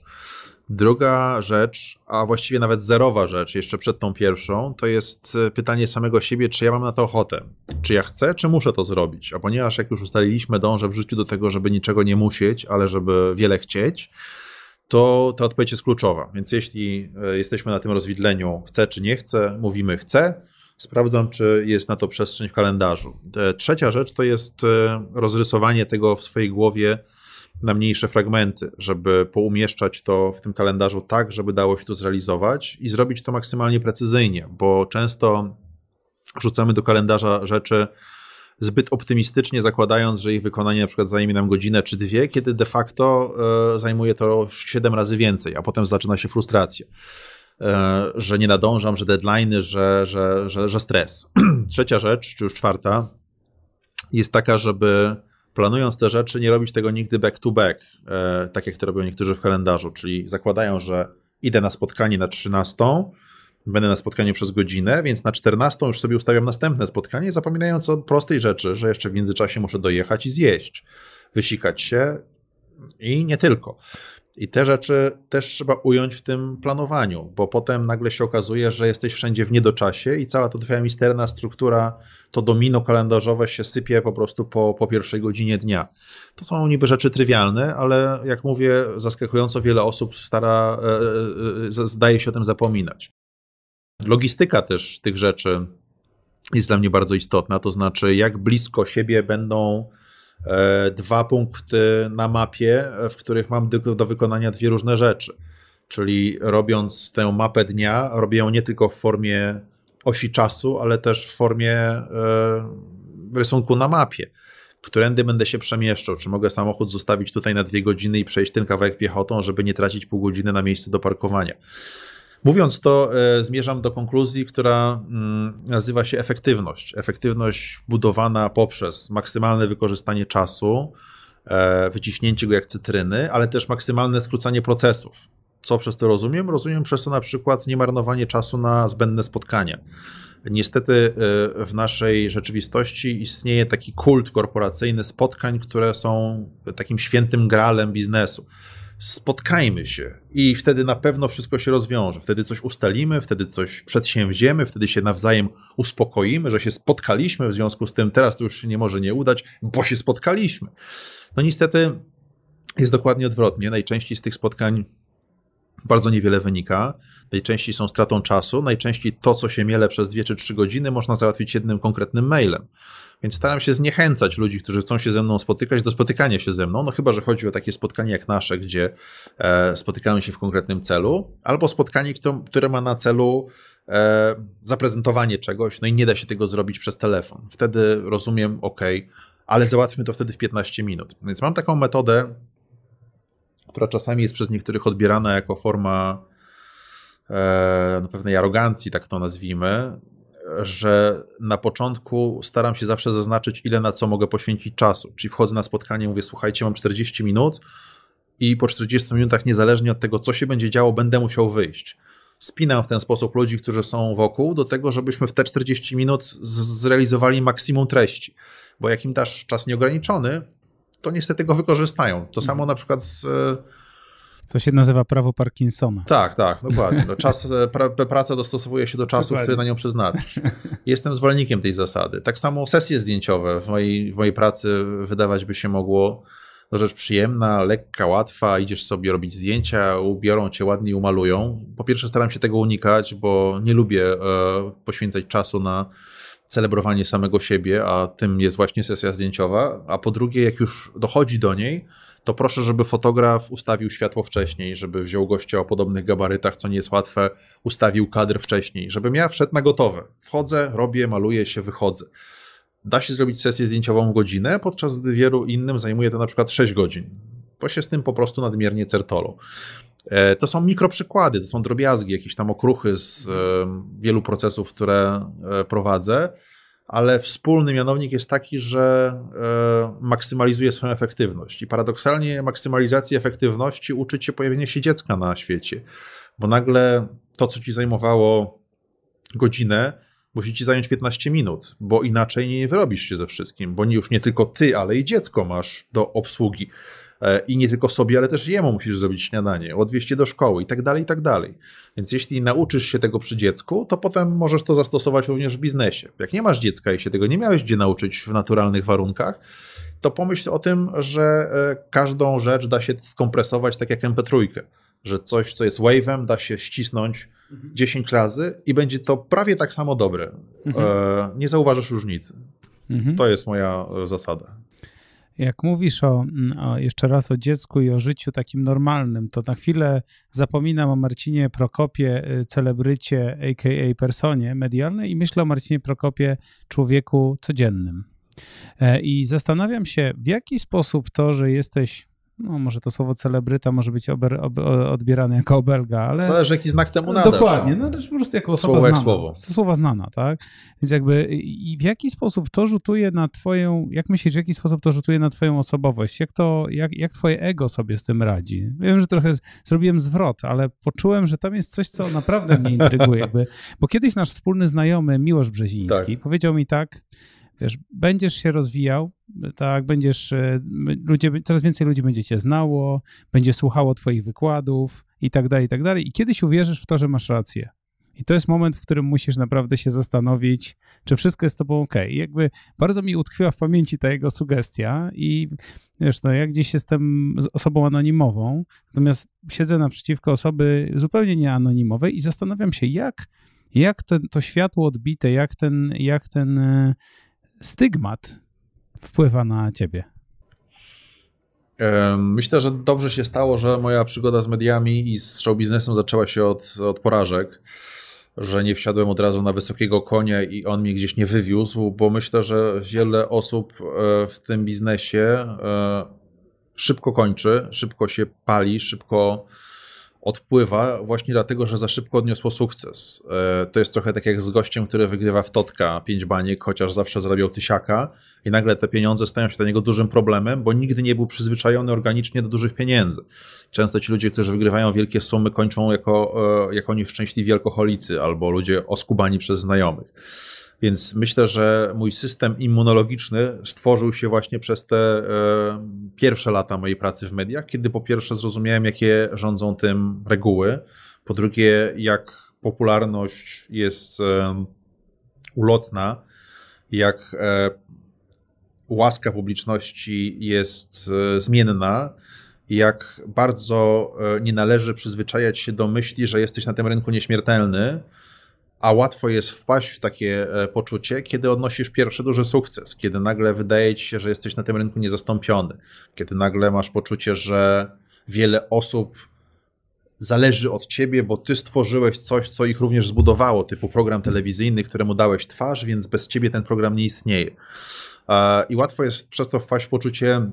Druga rzecz, a właściwie nawet zerowa rzecz, jeszcze przed tą pierwszą, to jest e, pytanie samego siebie, czy ja mam na to ochotę. Czy ja chcę, czy muszę to zrobić? A ponieważ, jak już ustaliliśmy, dążę w życiu do tego, żeby niczego nie musieć, ale żeby wiele chcieć, to ta odpowiedź jest kluczowa. Więc jeśli e, jesteśmy na tym rozwidleniu, chcę czy nie chcę, mówimy chcę, Sprawdzam, czy jest na to przestrzeń w kalendarzu. E, trzecia rzecz to jest e, rozrysowanie tego w swojej głowie na mniejsze fragmenty, żeby poumieszczać to w tym kalendarzu tak, żeby dało się to zrealizować i zrobić to maksymalnie precyzyjnie, bo często rzucamy do kalendarza rzeczy zbyt optymistycznie, zakładając, że ich wykonanie na przykład zajmie nam godzinę czy dwie, kiedy de facto e, zajmuje to siedem razy więcej, a potem zaczyna się frustracja. E, że nie nadążam, że deadlines, że, że, że, że stres. Trzecia rzecz, czy już czwarta, jest taka, żeby planując te rzeczy, nie robić tego nigdy back to back, e, tak jak to robią niektórzy w kalendarzu, czyli zakładają, że idę na spotkanie na 13, będę na spotkaniu przez godzinę, więc na 14 już sobie ustawiam następne spotkanie, zapominając o prostej rzeczy, że jeszcze w międzyczasie muszę dojechać i zjeść, wysikać się i nie tylko. I te rzeczy też trzeba ująć w tym planowaniu, bo potem nagle się okazuje, że jesteś wszędzie w niedoczasie i cała ta twoja misterna struktura, to domino kalendarzowe się sypie po prostu po, po pierwszej godzinie dnia. To są niby rzeczy trywialne, ale jak mówię, zaskakująco wiele osób stara, e, e, zdaje się o tym zapominać. Logistyka też tych rzeczy jest dla mnie bardzo istotna, to znaczy jak blisko siebie będą E, dwa punkty na mapie, e, w których mam do, wykonania dwie różne rzeczy. Czyli robiąc tę mapę dnia, robię ją nie tylko w formie osi czasu, ale też w formie e, rysunku na mapie którędy będę się przemieszczał, czy mogę samochód zostawić tutaj na dwie godziny i przejść ten kawałek piechotą, żeby nie tracić pół godziny na miejsce do parkowania. Mówiąc to, e, zmierzam do konkluzji, która mm, nazywa się efektywność. Efektywność budowana poprzez maksymalne wykorzystanie czasu, e, wyciśnięcie go jak cytryny, ale też maksymalne skrócanie procesów. Co przez to rozumiem? Rozumiem przez to na przykład nie marnowanie czasu na zbędne spotkania. Niestety e, w naszej rzeczywistości istnieje taki kult korporacyjny spotkań, które są takim świętym gralem biznesu spotkajmy się i wtedy na pewno wszystko się rozwiąże. Wtedy coś ustalimy, wtedy coś przedsięwziemy, wtedy się nawzajem uspokoimy, że się spotkaliśmy, w związku z tym teraz to już się nie może nie udać, bo się spotkaliśmy. No niestety jest dokładnie odwrotnie. Najczęściej z tych spotkań bardzo niewiele wynika. Najczęściej są stratą czasu, najczęściej to, co się miele przez 2 czy 3 godziny, można załatwić jednym konkretnym mailem. Więc staram się zniechęcać ludzi, którzy chcą się ze mną spotykać, do spotykania się ze mną. No chyba, że chodzi o takie spotkanie jak nasze, gdzie e, spotykamy się w konkretnym celu, albo spotkanie, które, ma na celu e, zaprezentowanie czegoś, no i nie da się tego zrobić przez telefon. Wtedy rozumiem, ok, ale załatwmy to wtedy w 15 minut. Więc mam taką metodę, która czasami jest przez niektórych odbierana jako forma e, no, pewnej arogancji, tak to nazwijmy, że na początku staram się zawsze zaznaczyć, ile na co mogę poświęcić czasu. Czyli wchodzę na spotkanie, mówię, słuchajcie, mam 40 minut i po 40 minutach, niezależnie od tego, co się będzie działo, będę musiał wyjść. Spinam w ten sposób ludzi, którzy są wokół, do tego, żebyśmy w te 40 minut zrealizowali maksimum treści. Bo jak im dasz czas nieograniczony, to niestety go wykorzystają. To samo mhm. na przykład z. E, to się nazywa prawo Parkinsona. Tak, tak, dokładnie. No, czas, e, pra, praca dostosowuje się do czasu, dokładnie. który na nią przeznaczysz. Jestem zwolennikiem tej zasady. Tak samo sesje zdjęciowe w mojej, w mojej pracy wydawać by się mogło no, rzecz przyjemna, lekka, łatwa, idziesz sobie robić zdjęcia, ubiorą cię ładnie i umalują. Po pierwsze staram się tego unikać, bo nie lubię e, poświęcać czasu na celebrowanie samego siebie, a tym jest właśnie sesja zdjęciowa, a po drugie, jak już dochodzi do niej, to proszę, żeby fotograf ustawił światło wcześniej, żeby wziął gościa o podobnych gabarytach, co nie jest łatwe, ustawił kadr wcześniej, żebym ja wszedł na gotowe. Wchodzę, robię, maluję się, wychodzę. Da się zrobić sesję zdjęciową godzinę, podczas gdy wielu innym zajmuje to na przykład 6 godzin, bo się z tym po prostu nadmiernie certolą. E, to są mikroprzykłady, to są drobiazgi, jakieś tam okruchy z mhm. wielu procesów, które e, prowadzę, ale wspólny mianownik jest taki, że e, maksymalizuje swoją efektywność. I paradoksalnie maksymalizacji efektywności uczy cię pojawienie się dziecka na świecie, bo nagle to, co ci zajmowało godzinę, musi ci zająć 15 minut, bo inaczej nie wyrobisz się ze wszystkim, bo już nie tylko ty, ale i dziecko masz do obsługi. E, i nie tylko sobie, ale też jemu musisz zrobić śniadanie, odwieźć je do szkoły i tak dalej, i tak dalej. Więc jeśli nauczysz się tego przy dziecku, to potem możesz to zastosować również w biznesie. Jak nie masz dziecka i się tego nie miałeś gdzie nauczyć w naturalnych warunkach, to pomyśl o tym, że e, każdą rzecz da się skompresować tak jak MP3, że coś, co jest wave'em, da się ścisnąć 10 mhm. razy i będzie to prawie tak samo dobre. Mhm. E, nie zauważysz różnicy. Mhm. To jest moja e, zasada. Jak mówisz o, mm, o, jeszcze raz o dziecku i o życiu takim normalnym, to na chwilę zapominam o Marcinie Prokopie, y, celebrycie, a.k.a. personie medialnej i myślę o Marcinie Prokopie, człowieku codziennym. E, I zastanawiam się, w jaki sposób to, że jesteś no może to słowo celebryta może być ober, ob, odbierane jako obelga, ale... Zależy jaki znak temu nadasz. Dokładnie, no po prostu jako osoba słowo znana. słowo. Słowa znana, tak? Więc jakby i w jaki sposób to rzutuje na twoją, jak myślisz, w jaki sposób to rzutuje na twoją osobowość? Jak to, jak, jak twoje ego sobie z tym radzi? Wiem, że trochę zrobiłem zwrot, ale poczułem, że tam jest coś, co naprawdę mnie intryguje. Jakby. Bo kiedyś nasz wspólny znajomy Miłosz Brzeziński tak. powiedział mi tak, wiesz, będziesz się rozwijał, tak, będziesz, e, ludzie, coraz więcej ludzi będzie cię znało, będzie słuchało twoich wykładów i tak dalej, i tak dalej. I kiedyś uwierzysz w to, że masz rację. I to jest moment, w którym musisz naprawdę się zastanowić, czy wszystko jest z tobą ok. jakby bardzo mi utkwiła w pamięci ta jego sugestia i wiesz, no ja gdzieś jestem osobą anonimową, natomiast siedzę naprzeciwko osoby zupełnie nieanonimowej i zastanawiam się, jak, jak ten, to światło odbite, jak ten, jak ten e, stygmat wpływa na ciebie? Myślę, że dobrze się stało, że moja przygoda z mediami i z show biznesem zaczęła się od, od porażek że nie wsiadłem od razu na wysokiego konia i on mnie gdzieś nie wywiózł, bo myślę, że wiele osób e, w tym biznesie e, szybko kończy, szybko się pali, szybko odpływa właśnie dlatego, że za szybko odniosło sukces. E, to jest trochę tak jak z gościem, który wygrywa w Totka pięć baniek, chociaż zawsze zarabiał tysiaka i nagle te pieniądze stają się dla niego dużym problemem, bo nigdy nie był przyzwyczajony organicznie do dużych pieniędzy. Często ci ludzie, którzy wygrywają wielkie sumy kończą jako, e, jako nieszczęśliwi alkoholicy albo ludzie oskubani przez znajomych. Więc myślę, że mój system immunologiczny stworzył się właśnie przez te e, pierwsze lata mojej pracy w mediach, kiedy po pierwsze zrozumiałem, jakie rządzą tym reguły, po drugie, jak popularność jest e, ulotna, jak e, łaska publiczności jest zmienna, jak bardzo nie należy przyzwyczajać się do myśli, że jesteś na tym rynku nieśmiertelny a łatwo jest wpaść w takie e, poczucie, kiedy odnosisz pierwszy duży sukces, kiedy nagle wydaje ci się, że jesteś na tym rynku niezastąpiony, kiedy nagle masz poczucie, że wiele osób zależy od ciebie, bo ty stworzyłeś coś, co ich również zbudowało, typu program telewizyjny, któremu dałeś twarz, więc bez ciebie ten program nie istnieje. I łatwo jest przez to wpaść w poczucie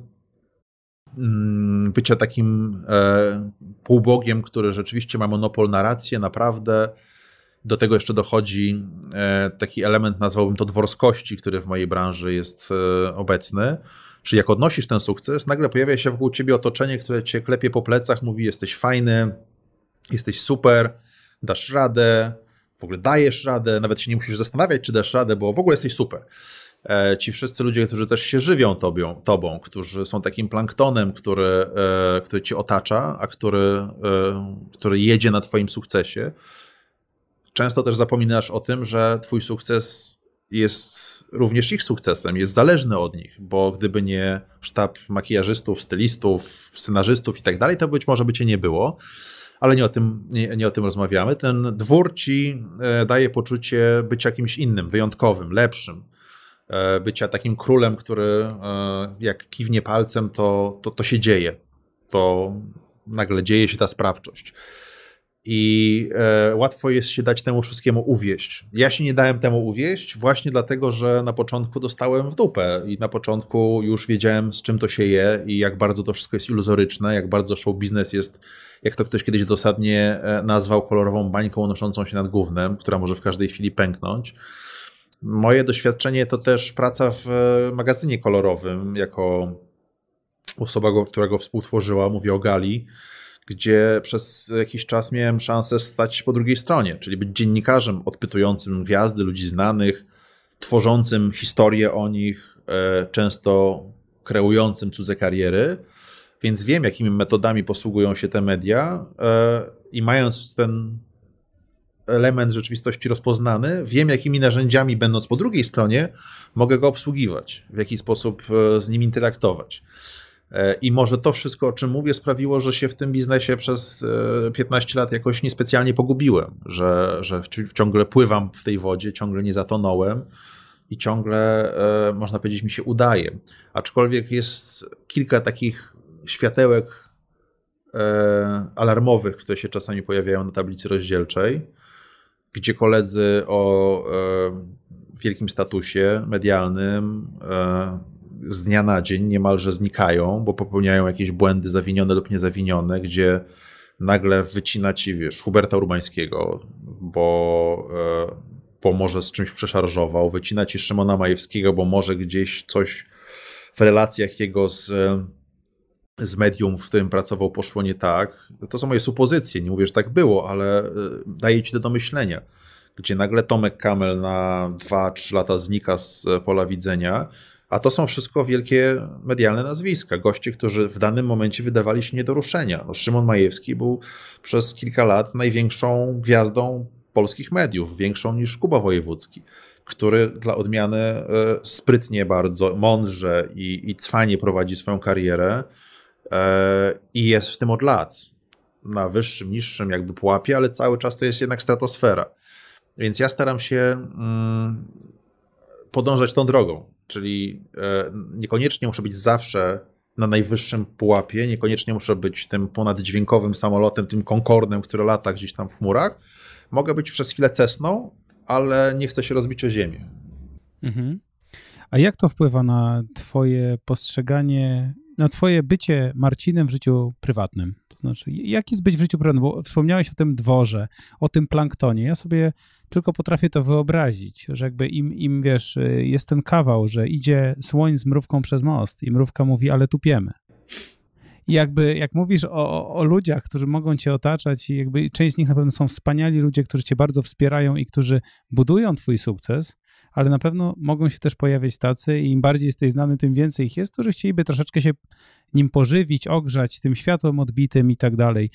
mm, bycia takim e, półbogiem, który rzeczywiście ma monopol na rację, naprawdę do tego jeszcze dochodzi e, taki element, nazwałbym to dworskości, który w mojej branży jest e, obecny. Czy jak odnosisz ten sukces, nagle pojawia się wokół ciebie otoczenie, które cię klepie po plecach, mówi: Jesteś fajny, jesteś super, dasz radę, w ogóle dajesz radę, nawet się nie musisz zastanawiać, czy dasz radę, bo w ogóle jesteś super. E, ci wszyscy ludzie, którzy też się żywią tobą, którzy są takim planktonem, który, który ci otacza, a który, który jedzie na Twoim sukcesie, często też zapominasz o tym, że twój sukces jest również ich sukcesem, jest zależny od nich, bo gdyby nie sztab makijażystów, stylistów, scenarzystów i tak dalej, to być może by cię nie było, ale nie o tym, nie, nie o tym rozmawiamy. Ten dwór ci e, daje poczucie być jakimś innym, wyjątkowym, lepszym e, bycia takim królem, który e, jak kiwnie palcem, to, to, to się dzieje. To nagle dzieje się ta sprawczość. I e, łatwo jest się dać temu wszystkiemu uwieść. Ja się nie dałem temu uwieść, właśnie dlatego, że na początku dostałem w dupę i na początku już wiedziałem, z czym to się je i jak bardzo to wszystko jest iluzoryczne, jak bardzo show biznes jest, jak to ktoś kiedyś dosadnie e, nazwał, kolorową bańką unoszącą się nad głównym, która może w każdej chwili pęknąć. Moje doświadczenie to też praca w e, magazynie kolorowym jako osoba, która go współtworzyła, mówię o Gali gdzie przez jakiś czas miałem szansę stać po drugiej stronie, czyli być dziennikarzem odpytującym gwiazdy, ludzi znanych, tworzącym historię o nich, e, często kreującym cudze kariery. Więc wiem, jakimi metodami posługują się te media, e, i mając ten element rzeczywistości rozpoznany, wiem, jakimi narzędziami, będąc po drugiej stronie, mogę go obsługiwać, w jaki sposób e, z nim interaktować. E, I może to wszystko, o czym mówię, sprawiło, że się w tym biznesie przez 15 e, lat jakoś niespecjalnie pogubiłem, że, że ciągle pływam w tej wodzie, ciągle nie zatonąłem i ciągle, e, można powiedzieć, mi się udaje. Aczkolwiek jest kilka takich światełek alarmowych, które się czasami pojawiają na tablicy rozdzielczej, gdzie koledzy o wielkim statusie medialnym, z dnia na dzień niemalże znikają, bo popełniają jakieś błędy zawinione lub niezawinione, gdzie nagle wycina ci, wiesz, Huberta Urbańskiego, bo, e, bo może z czymś przeszarżował, wycina ci Szymona Majewskiego, bo może gdzieś coś w relacjach jego z, z medium, w którym pracował, poszło nie tak. To są moje supozycje, nie mówię, że tak było, ale e, daje ci to do myślenia. Gdzie nagle Tomek Kamel na 2-3 lata znika z pola widzenia, a to są wszystko wielkie medialne nazwiska, goście, którzy w danym momencie wydawali się nie do ruszenia. No, Szymon Majewski był przez kilka lat największą gwiazdą polskich mediów, większą niż Kuba Wojewódzki, który dla odmiany e, sprytnie bardzo, mądrze i, i cwanie prowadzi swoją karierę e, i jest w tym od lat. Na wyższym, niższym jakby pułapie, ale cały czas to jest jednak stratosfera. Więc ja staram się mm, podążać tą drogą. Czyli e, niekoniecznie muszę być zawsze na najwyższym pułapie, niekoniecznie muszę być tym ponaddźwiękowym samolotem, tym konkordem, który lata gdzieś tam w chmurach. Mogę być przez chwilę cesną, ale nie chcę się rozbić o ziemię. Mhm. A jak to wpływa na Twoje postrzeganie na twoje bycie Marcinem w życiu prywatnym? To znaczy, jak jest być w życiu prywatnym? Bo wspomniałeś o tym dworze, o tym planktonie. Ja sobie tylko potrafię to wyobrazić, że jakby im, im wiesz, jest ten kawał, że idzie słoń z mrówką przez most i mrówka mówi, ale tupiemy. I jakby, jak mówisz o, o, ludziach, którzy mogą cię otaczać i jakby część z nich na pewno są wspaniali ludzie, którzy cię bardzo wspierają i którzy budują twój sukces, ale na pewno mogą się też pojawiać tacy i im bardziej jesteś znany, tym więcej ich jest, którzy chcieliby troszeczkę się nim pożywić, ogrzać, tym światłem odbitym i tak dalej.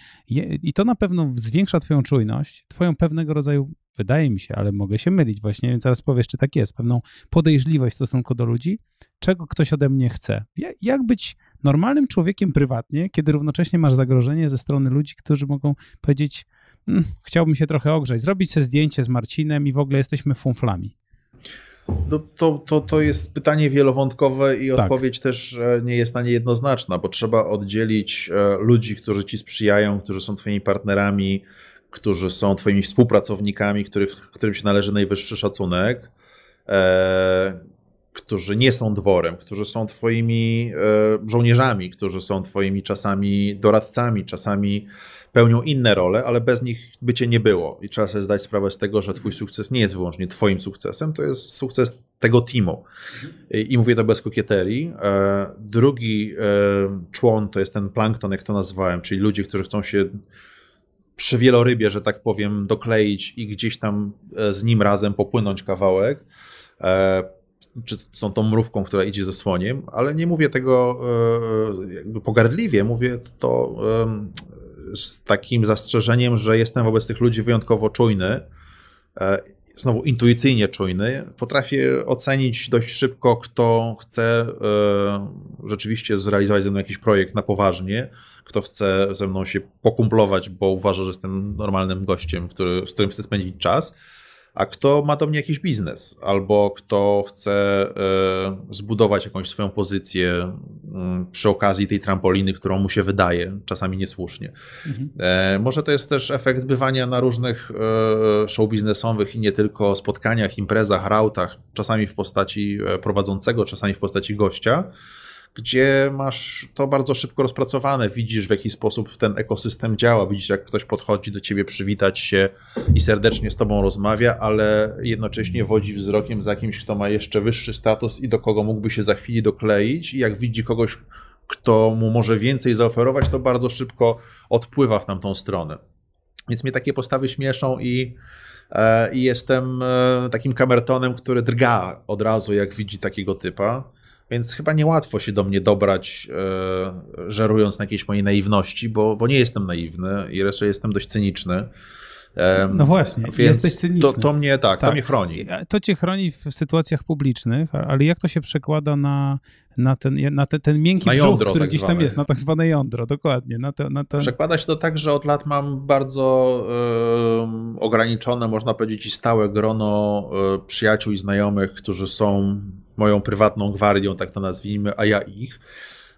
I to na pewno zwiększa twoją czujność, twoją pewnego rodzaju, wydaje mi się, ale mogę się mylić właśnie, więc zaraz powiesz, czy tak jest, pewną podejrzliwość w stosunku do ludzi, czego ktoś ode mnie chce. Jak być normalnym człowiekiem prywatnie, kiedy równocześnie masz zagrożenie ze strony ludzi, którzy mogą powiedzieć, mm, chciałbym się trochę ogrzać, zrobić sobie zdjęcie z Marcinem i w ogóle jesteśmy funflami. No to, to, to jest pytanie wielowątkowe i tak. odpowiedź też e, nie jest na nie jednoznaczna, bo trzeba oddzielić e, ludzi, którzy ci sprzyjają, którzy są twoimi partnerami, którzy są twoimi współpracownikami, których, którym się należy najwyższy szacunek, e, którzy nie są dworem, którzy są twoimi e, żołnierzami, którzy są twoimi czasami doradcami, czasami pełnią inne role, ale bez nich by cię nie było. I trzeba sobie zdać sprawę z tego, że twój sukces nie jest wyłącznie twoim sukcesem, to jest sukces tego teamu. Mhm. I mówię to bez kokieterii. E, drugi e, człon to jest ten plankton, jak to nazwałem, czyli ludzie, którzy chcą się przy wielorybie, że tak powiem, dokleić i gdzieś tam e, z nim razem popłynąć kawałek. Czy są tą mrówką, która idzie ze słoniem, ale nie mówię tego jakby pogardliwie, mówię to z takim zastrzeżeniem, że jestem wobec tych ludzi wyjątkowo czujny, e, znowu intuicyjnie czujny. Potrafię ocenić dość szybko, kto chce e, rzeczywiście zrealizować ze mną jakiś projekt na poważnie, kto chce ze mną się pokumplować, bo uważa, że jestem normalnym gościem, który, z którym chcę spędzić czas a kto ma do mnie jakiś biznes, albo kto chce e, zbudować jakąś swoją pozycję mm, przy okazji tej trampoliny, którą mu się wydaje, czasami niesłusznie. Mhm. E, może to jest też efekt bywania na różnych e, show biznesowych i nie tylko spotkaniach, imprezach, rautach, czasami w postaci prowadzącego, czasami w postaci gościa gdzie masz to bardzo szybko rozpracowane, widzisz w jaki sposób ten ekosystem działa, widzisz jak ktoś podchodzi do ciebie, przywitać się i serdecznie z tobą rozmawia, ale jednocześnie wodzi wzrokiem za kimś, kto ma jeszcze wyższy status i do kogo mógłby się za chwilę dokleić i jak widzi kogoś, kto mu może więcej zaoferować, to bardzo szybko odpływa w tamtą stronę. Więc mnie takie postawy śmieszą i, e, i jestem e, takim kamertonem, który drga od razu, jak widzi takiego typa. Więc chyba niełatwo się do mnie dobrać, e, żerując na jakiejś mojej naiwności, bo, bo nie jestem naiwny i raczej jestem dość cyniczny. no właśnie, więc jesteś cyniczny. To, to mnie tak, tak, to mnie chroni. To cię chroni w sytuacjach publicznych, ale jak to się przekłada na, na ten, na te, ten miękki na brzuch, który tak gdzieś zwane. tam jest, na tak zwane jądro, dokładnie. Na na Przekłada się to tak, że od lat mam bardzo ograniczone, można powiedzieć, i stałe grono e, przyjaciół i znajomych, którzy są moją prywatną gwardią, tak to nazwijmy, a ja ich.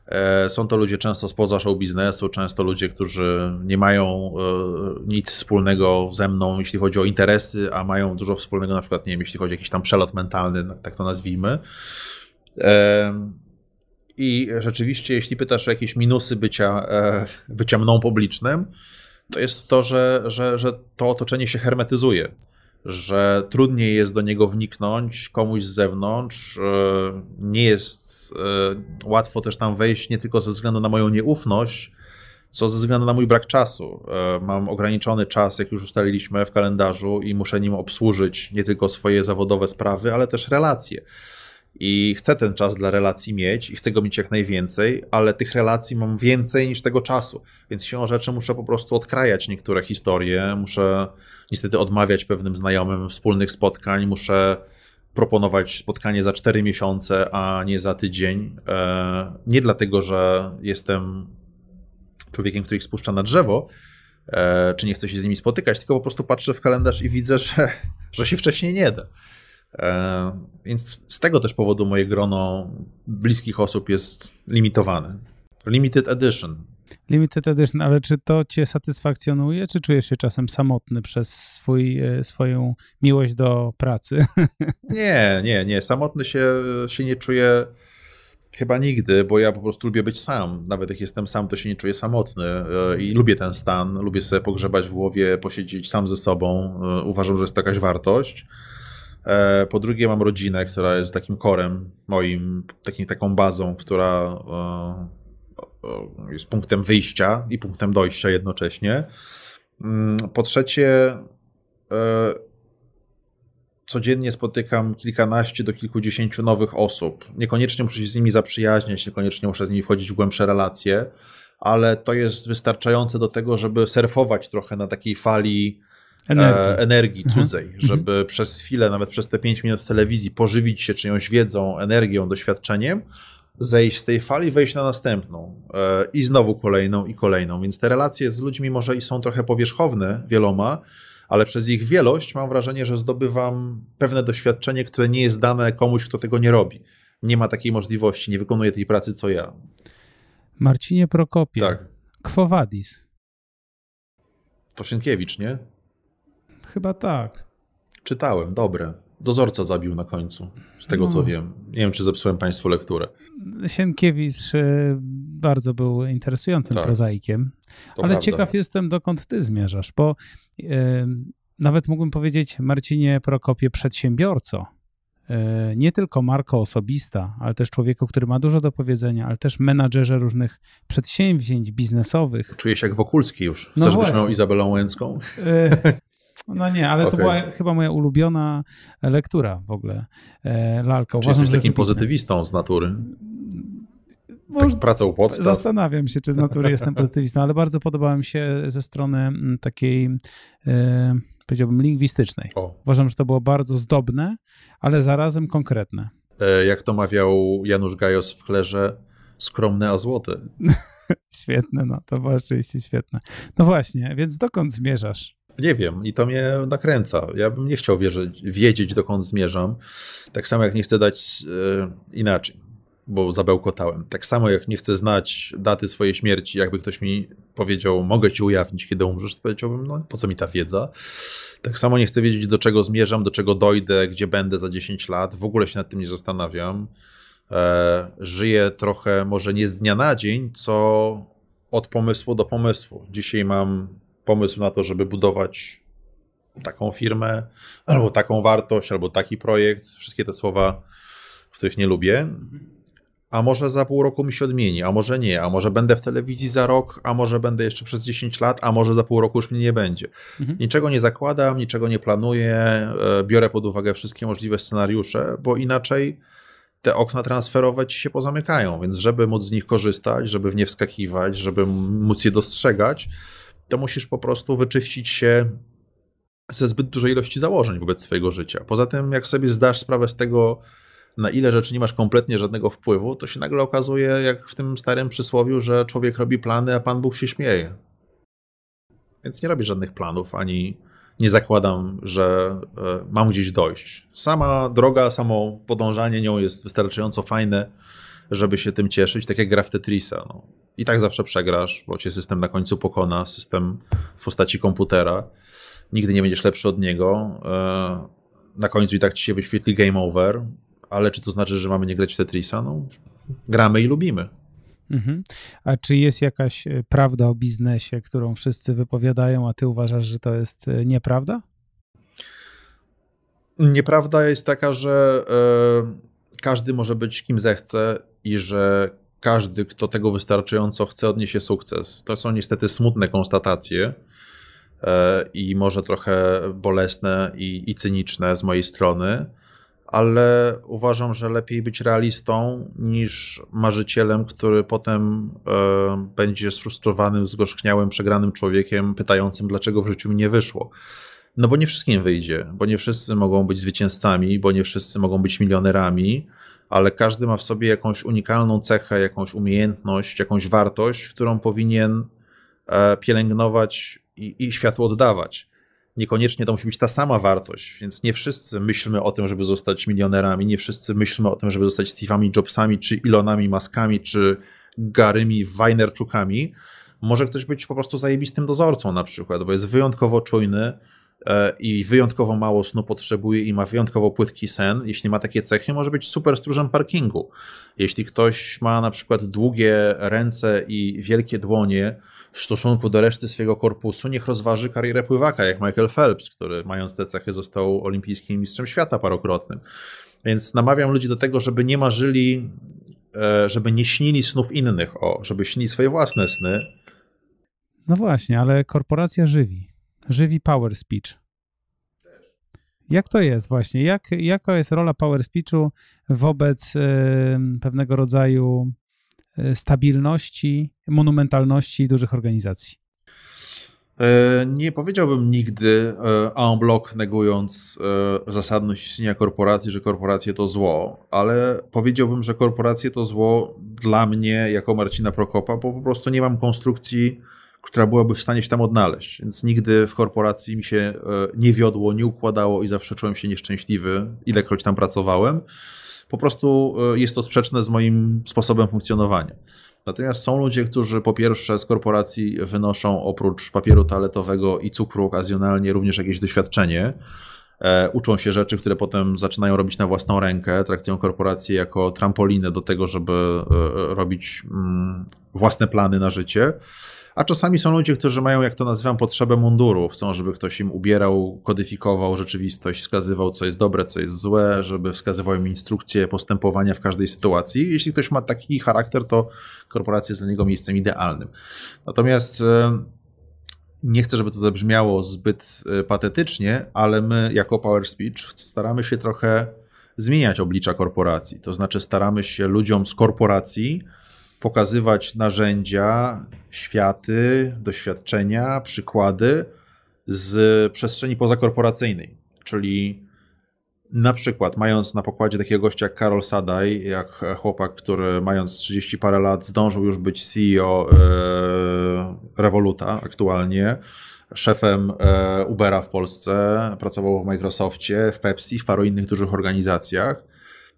E, są to ludzie często spoza show biznesu, często ludzie, którzy nie mają e, nic wspólnego ze mną, jeśli chodzi o interesy, a mają dużo wspólnego, na przykład, nie wiem, jeśli chodzi o jakiś tam przelot mentalny, tak to nazwijmy. E, I rzeczywiście, jeśli pytasz o jakieś minusy bycia, bycia mną publicznym, to jest to, że, że, że to otoczenie się hermetyzuje że trudniej jest do niego wniknąć komuś z zewnątrz. E, nie jest e, łatwo też tam wejść, nie tylko ze względu na moją nieufność, co ze względu na mój brak czasu. E, mam ograniczony czas, jak już ustaliliśmy w kalendarzu, i muszę nim obsłużyć nie tylko swoje zawodowe sprawy, ale też relacje. I chcę ten czas dla relacji mieć i chcę go mieć jak najwięcej, ale tych relacji mam więcej niż tego czasu. Więc się o rzeczy muszę po prostu odkrajać niektóre historie, muszę niestety odmawiać pewnym znajomym wspólnych spotkań. Muszę proponować spotkanie za 4 miesiące, a nie za tydzień. E, nie dlatego, że jestem człowiekiem, który ich spuszcza na drzewo, e, czy nie chcę się z nimi spotykać, tylko po prostu patrzę w kalendarz i widzę, że, że się wcześniej nie da. E, więc z tego też powodu moje grono bliskich osób jest limitowane. Limited edition. Limited Edition, ale czy to cię satysfakcjonuje, czy czujesz się czasem samotny przez swój, e, swoją miłość do pracy? Nie, nie, nie. Samotny się, się nie czuję chyba nigdy, bo ja po prostu lubię być sam. Nawet jak jestem sam, to się nie czuję samotny e, i lubię ten stan. Lubię sobie pogrzebać w głowie, posiedzieć sam ze sobą. E, uważam, że jest to jakaś wartość. Po drugie, mam rodzinę, która jest takim korem moim, takim, taką bazą, która E, jest punktem wyjścia i punktem dojścia jednocześnie. Mm, po trzecie, e, codziennie spotykam kilkanaście do kilkudziesięciu nowych osób. Niekoniecznie muszę się z nimi zaprzyjaźniać, niekoniecznie muszę z nimi wchodzić w głębsze relacje, ale to jest wystarczające do tego, żeby surfować trochę na takiej fali e, energii, energii mhm. cudzej, mhm. żeby mhm. przez chwilę, nawet przez te pięć minut telewizji pożywić się czyjąś wiedzą, energią, doświadczeniem, zejść z tej fali, wejść na następną e, i znowu kolejną i kolejną. Więc te relacje z ludźmi może i są trochę powierzchowne wieloma, ale przez ich wielość mam wrażenie, że zdobywam pewne doświadczenie, które nie jest dane komuś, kto tego nie robi. Nie ma takiej możliwości, nie wykonuje tej pracy, co ja. Marcinie Prokopie. Tak. Quo vadis. To Sienkiewicz, nie? Chyba tak. Czytałem, dobre dozorca zabił na końcu, z tego no. co wiem. Nie wiem, czy zepsułem Państwu lekturę. Sienkiewicz e, bardzo był interesującym tak. prozaikiem, to ale prawda. ciekaw jestem, dokąd Ty zmierzasz, bo e, nawet mógłbym powiedzieć, Marcinie Prokopie, przedsiębiorco e, nie tylko marko osobista, ale też człowieku, który ma dużo do powiedzenia, ale też menadżerze różnych przedsięwzięć biznesowych. Czujesz się jak Wokulski już. No Chcesz no być miał Izabelą Łęcką? No nie, ale okay. to była chyba moja ulubiona lektura w ogóle. E, lalka. Uważam, Czy jesteś takim pozytywistą z natury? Mm, tak może, tak praca u podstaw. Zastanawiam się, czy z natury jestem pozytywistą, ale bardzo podobała mi się ze strony mm, takiej, e, powiedziałbym, lingwistycznej. O. Uważam, że to było bardzo zdobne, ale zarazem konkretne. E, jak to mawiał Janusz Gajos w Klerze, skromne a złote. świetne, no to było rzeczywiście świetne. No właśnie, więc dokąd zmierzasz? Nie wiem i to mnie nakręca. Ja bym nie chciał wierzyć, wiedzieć, dokąd zmierzam. Tak samo jak nie chcę dać e, inaczej, bo zabełkotałem. Tak samo jak nie chcę znać daty swojej śmierci. Jakby ktoś mi powiedział, mogę ci ujawnić, kiedy umrzesz, to powiedziałbym, no po co mi ta wiedza? Tak samo nie chcę wiedzieć, do czego zmierzam, do czego dojdę, gdzie będę za 10 lat. W ogóle się nad tym nie zastanawiam. E, żyję trochę, może nie z dnia na dzień, co od pomysłu do pomysłu. Dzisiaj mam pomysł na to, żeby budować taką firmę, albo taką wartość, albo taki projekt. Wszystkie te słowa, których nie lubię. A może za pół roku mi się odmieni, a może nie, a może będę w telewizji za rok, a może będę jeszcze przez 10 lat, a może za pół roku już mnie nie będzie. Mhm. Niczego nie zakładam, niczego nie planuję, e, biorę pod uwagę wszystkie możliwe scenariusze, bo inaczej te okna transferowe ci się pozamykają, więc żeby móc z nich korzystać, żeby w nie wskakiwać, żeby móc je dostrzegać, to musisz po prostu wyczyścić się ze zbyt dużej ilości założeń wobec swojego życia. Poza tym, jak sobie zdasz sprawę z tego, na ile rzeczy nie masz kompletnie żadnego wpływu, to się nagle okazuje, jak w tym starym przysłowiu, że człowiek robi plany, a Pan Bóg się śmieje. Więc nie robię żadnych planów, ani nie zakładam, że e, mam gdzieś dojść. Sama droga, samo podążanie nią jest wystarczająco fajne, żeby się tym cieszyć, tak jak gra w Tetrisa. No i tak zawsze przegrasz, bo cię system na końcu pokona, system w postaci komputera. Nigdy nie będziesz lepszy od niego. E, na końcu i tak ci się wyświetli game over, ale czy to znaczy, że mamy nie grać w Tetrisa? No, gramy i lubimy. Mhm. A czy jest jakaś e, prawda o biznesie, którą wszyscy wypowiadają, a ty uważasz, że to jest e, nieprawda? Nieprawda jest taka, że każdy może być kim zechce i że każdy, kto tego wystarczająco chce, odniesie sukces. To są niestety smutne konstatacje e, i może trochę bolesne i, i cyniczne z mojej strony, ale uważam, że lepiej być realistą niż marzycielem, który potem e, będzie sfrustrowanym, zgorzkniałym, przegranym człowiekiem, pytającym, dlaczego w życiu mi nie wyszło. No bo nie wszystkim wyjdzie, bo nie wszyscy mogą być zwycięzcami, bo nie wszyscy mogą być milionerami ale każdy ma w sobie jakąś unikalną cechę, jakąś umiejętność, jakąś wartość, którą powinien e, pielęgnować i, i światło oddawać. Niekoniecznie to musi być ta sama wartość, więc nie wszyscy myślmy o tym, żeby zostać milionerami, nie wszyscy myślmy o tym, żeby zostać Steve'ami Jobsami, czy Ilonami Maskami, czy Garymi Weinerczukami. Może ktoś być po prostu zajebistym dozorcą na przykład, bo jest wyjątkowo czujny, E, i wyjątkowo mało snu potrzebuje i ma wyjątkowo płytki sen, jeśli ma takie cechy, może być super stróżem parkingu. Jeśli ktoś ma na przykład długie ręce i wielkie dłonie w stosunku do reszty swojego korpusu, niech rozważy karierę pływaka, jak Michael Phelps, który mając te cechy został olimpijskim mistrzem świata parokrotnym. Więc namawiam ludzi do tego, żeby nie marzyli, e, żeby nie śnili snów innych, o, żeby śnili swoje własne sny. No właśnie, ale korporacja żywi żywi Power Speech. Jak to jest właśnie? Jak, jaka jest rola Power Speechu wobec y, pewnego rodzaju e, stabilności, monumentalności dużych organizacji? E, nie powiedziałbym nigdy en bloc negując zasadność istnienia korporacji, że korporacje to zło, ale powiedziałbym, że korporacje to zło dla mnie jako Marcina Prokopa, bo po prostu nie mam konstrukcji która byłaby w stanie się tam odnaleźć. Więc nigdy w korporacji mi się e, nie wiodło, nie układało i zawsze czułem się nieszczęśliwy, ilekroć tam pracowałem. Po prostu e, jest to sprzeczne z moim sposobem funkcjonowania. Natomiast są ludzie, którzy po pierwsze z korporacji wynoszą oprócz papieru toaletowego i cukru okazjonalnie również jakieś doświadczenie. E, uczą się rzeczy, które potem zaczynają robić na własną rękę, traktują korporację jako trampolinę do tego, żeby robić mm, własne plany na życie a czasami są ludzie, którzy mają, jak to nazywam, potrzebę munduru, chcą, żeby ktoś im ubierał, kodyfikował rzeczywistość, wskazywał, co jest dobre, co jest złe, żeby wskazywał im instrukcje postępowania w każdej sytuacji. Jeśli ktoś ma taki charakter, to korporacja jest dla niego miejscem idealnym. Natomiast e, nie chcę, żeby to zabrzmiało zbyt e, patetycznie, ale my jako Power Speech staramy się trochę zmieniać oblicza korporacji. To znaczy staramy się ludziom z korporacji pokazywać narzędzia, światy, doświadczenia, przykłady z przestrzeni pozakorporacyjnej. Czyli na przykład, mając na pokładzie takiego gościa jak Karol Sadaj, jak chłopak, który mając 30 parę lat zdążył już być CEO e, Revoluta aktualnie, szefem e, Ubera w Polsce, pracował w Microsoftie, w Pepsi, w paru innych dużych organizacjach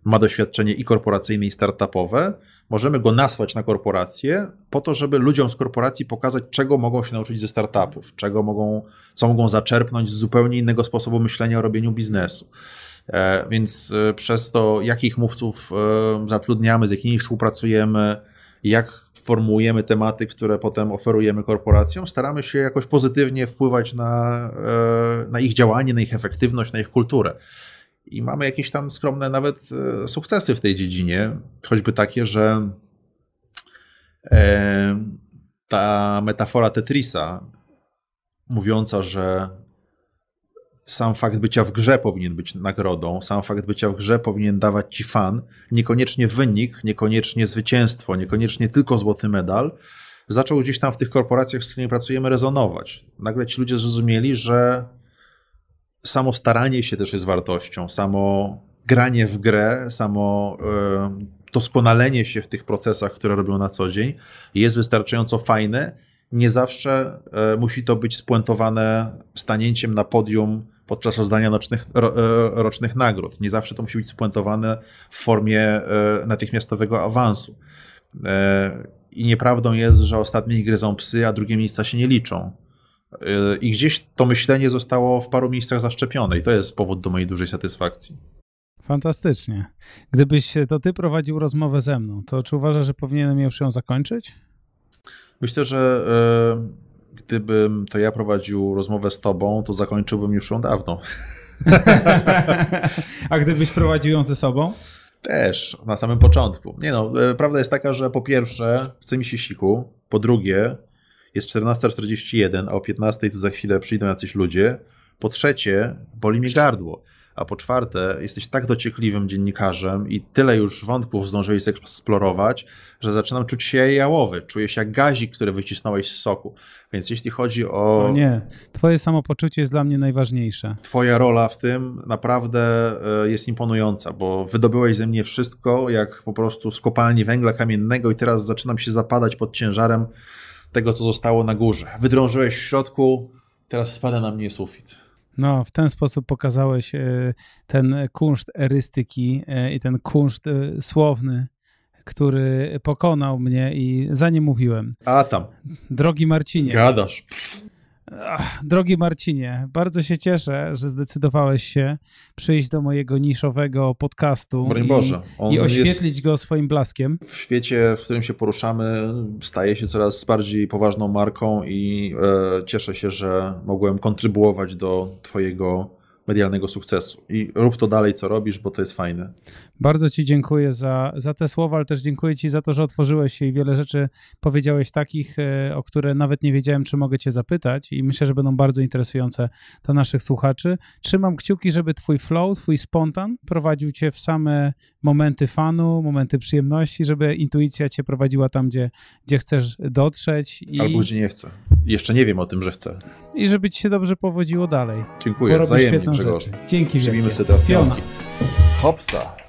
ma doświadczenie i korporacyjne, i startupowe, możemy go nasłać na korporacje po to, żeby ludziom z korporacji pokazać, czego mogą się nauczyć ze startupów, czego mogą, co mogą zaczerpnąć z zupełnie innego sposobu myślenia o robieniu biznesu. E, więc e, przez to, jakich mówców e, zatrudniamy, z jakimi współpracujemy, jak formujemy tematy, które potem oferujemy korporacjom, staramy się jakoś pozytywnie wpływać na, na ich działanie, na ich efektywność, na ich kulturę i mamy jakieś tam skromne nawet e, sukcesy w tej dziedzinie, choćby takie, że e, ta metafora Tetrisa, mówiąca, że sam fakt bycia w grze powinien być nagrodą, sam fakt bycia w grze powinien dawać ci fan, niekoniecznie wynik, niekoniecznie zwycięstwo, niekoniecznie tylko złoty medal, zaczął gdzieś tam w tych korporacjach, z którymi pracujemy, rezonować. Nagle ci ludzie zrozumieli, że samo staranie się też jest wartością, samo granie w grę, samo doskonalenie się w tych procesach, które robią na co dzień, jest wystarczająco fajne. Nie zawsze e, musi to być spuentowane stanięciem na podium podczas rozdania rocznych, e, rocznych nagród. Nie zawsze to musi być spuentowane w formie e, natychmiastowego awansu. I nieprawdą jest, że ostatnie gryzą psy, a drugie miejsca się nie liczą. I gdzieś to myślenie zostało w paru miejscach zaszczepione, i to jest powód do mojej dużej satysfakcji. Fantastycznie. Gdybyś e, to ty prowadził rozmowę ze mną, to czy uważasz, że powinienem już ją zakończyć? Myślę, że e, gdybym to ja prowadził rozmowę z tobą, to zakończyłbym już ją dawno. A gdybyś prowadził ją ze sobą? Też, na samym początku. Nie no, e, prawda jest taka, że po pierwsze chce mi się siku, po drugie jest 14.41, a o 15:00 tu za chwilę przyjdą jacyś ludzie. Po trzecie, boli mi gardło. A po czwarte, jesteś tak dociekliwym dziennikarzem i tyle już wątków zdążyłeś eksplorować, że zaczynam czuć się jałowy. Czuję się jak gazik, który wycisnąłeś z soku. Więc jeśli chodzi o. No nie, Twoje samopoczucie jest dla mnie najważniejsze. Twoja rola w tym naprawdę e, jest imponująca, bo wydobyłeś ze mnie wszystko, jak po prostu z kopalni węgla kamiennego, i teraz zaczynam się zapadać pod ciężarem tego, co zostało na górze. Wydrążyłeś w środku, teraz spada na mnie sufit. No, w ten sposób pokazałeś e, ten kunszt erystyki e, i ten kunszt e, słowny, który pokonał mnie i za nie mówiłem. A tam. Drogi Marcinie. Gadasz. Ach, drogi Marcinie, bardzo się cieszę, że zdecydowałeś się przyjść do mojego niszowego podcastu i, Boże, i oświetlić go swoim blaskiem. W świecie, w którym się poruszamy, staje się coraz bardziej poważną marką i e, cieszę się, że mogłem kontrybuować do Twojego medialnego sukcesu. I rób to dalej, co robisz, bo to jest fajne. Bardzo Ci dziękuję za, za te słowa, ale też dziękuję Ci za to, że otworzyłeś się i wiele rzeczy powiedziałeś takich, e, o które nawet nie wiedziałem, czy mogę Cię zapytać i myślę, że będą bardzo interesujące dla naszych słuchaczy. Trzymam kciuki, żeby Twój flow, Twój spontan prowadził Cię w same momenty fanu, momenty przyjemności, żeby intuicja Cię prowadziła tam, gdzie, gdzie chcesz dotrzeć. I... Albo gdzie nie chcę. Jeszcze nie wiem o tym, że chcę. I żeby Ci się dobrze powodziło dalej. Dziękuję, wzajemnie Grzegorz. Dzięki Przyjmijmy wielkie. sobie teraz Hopsa.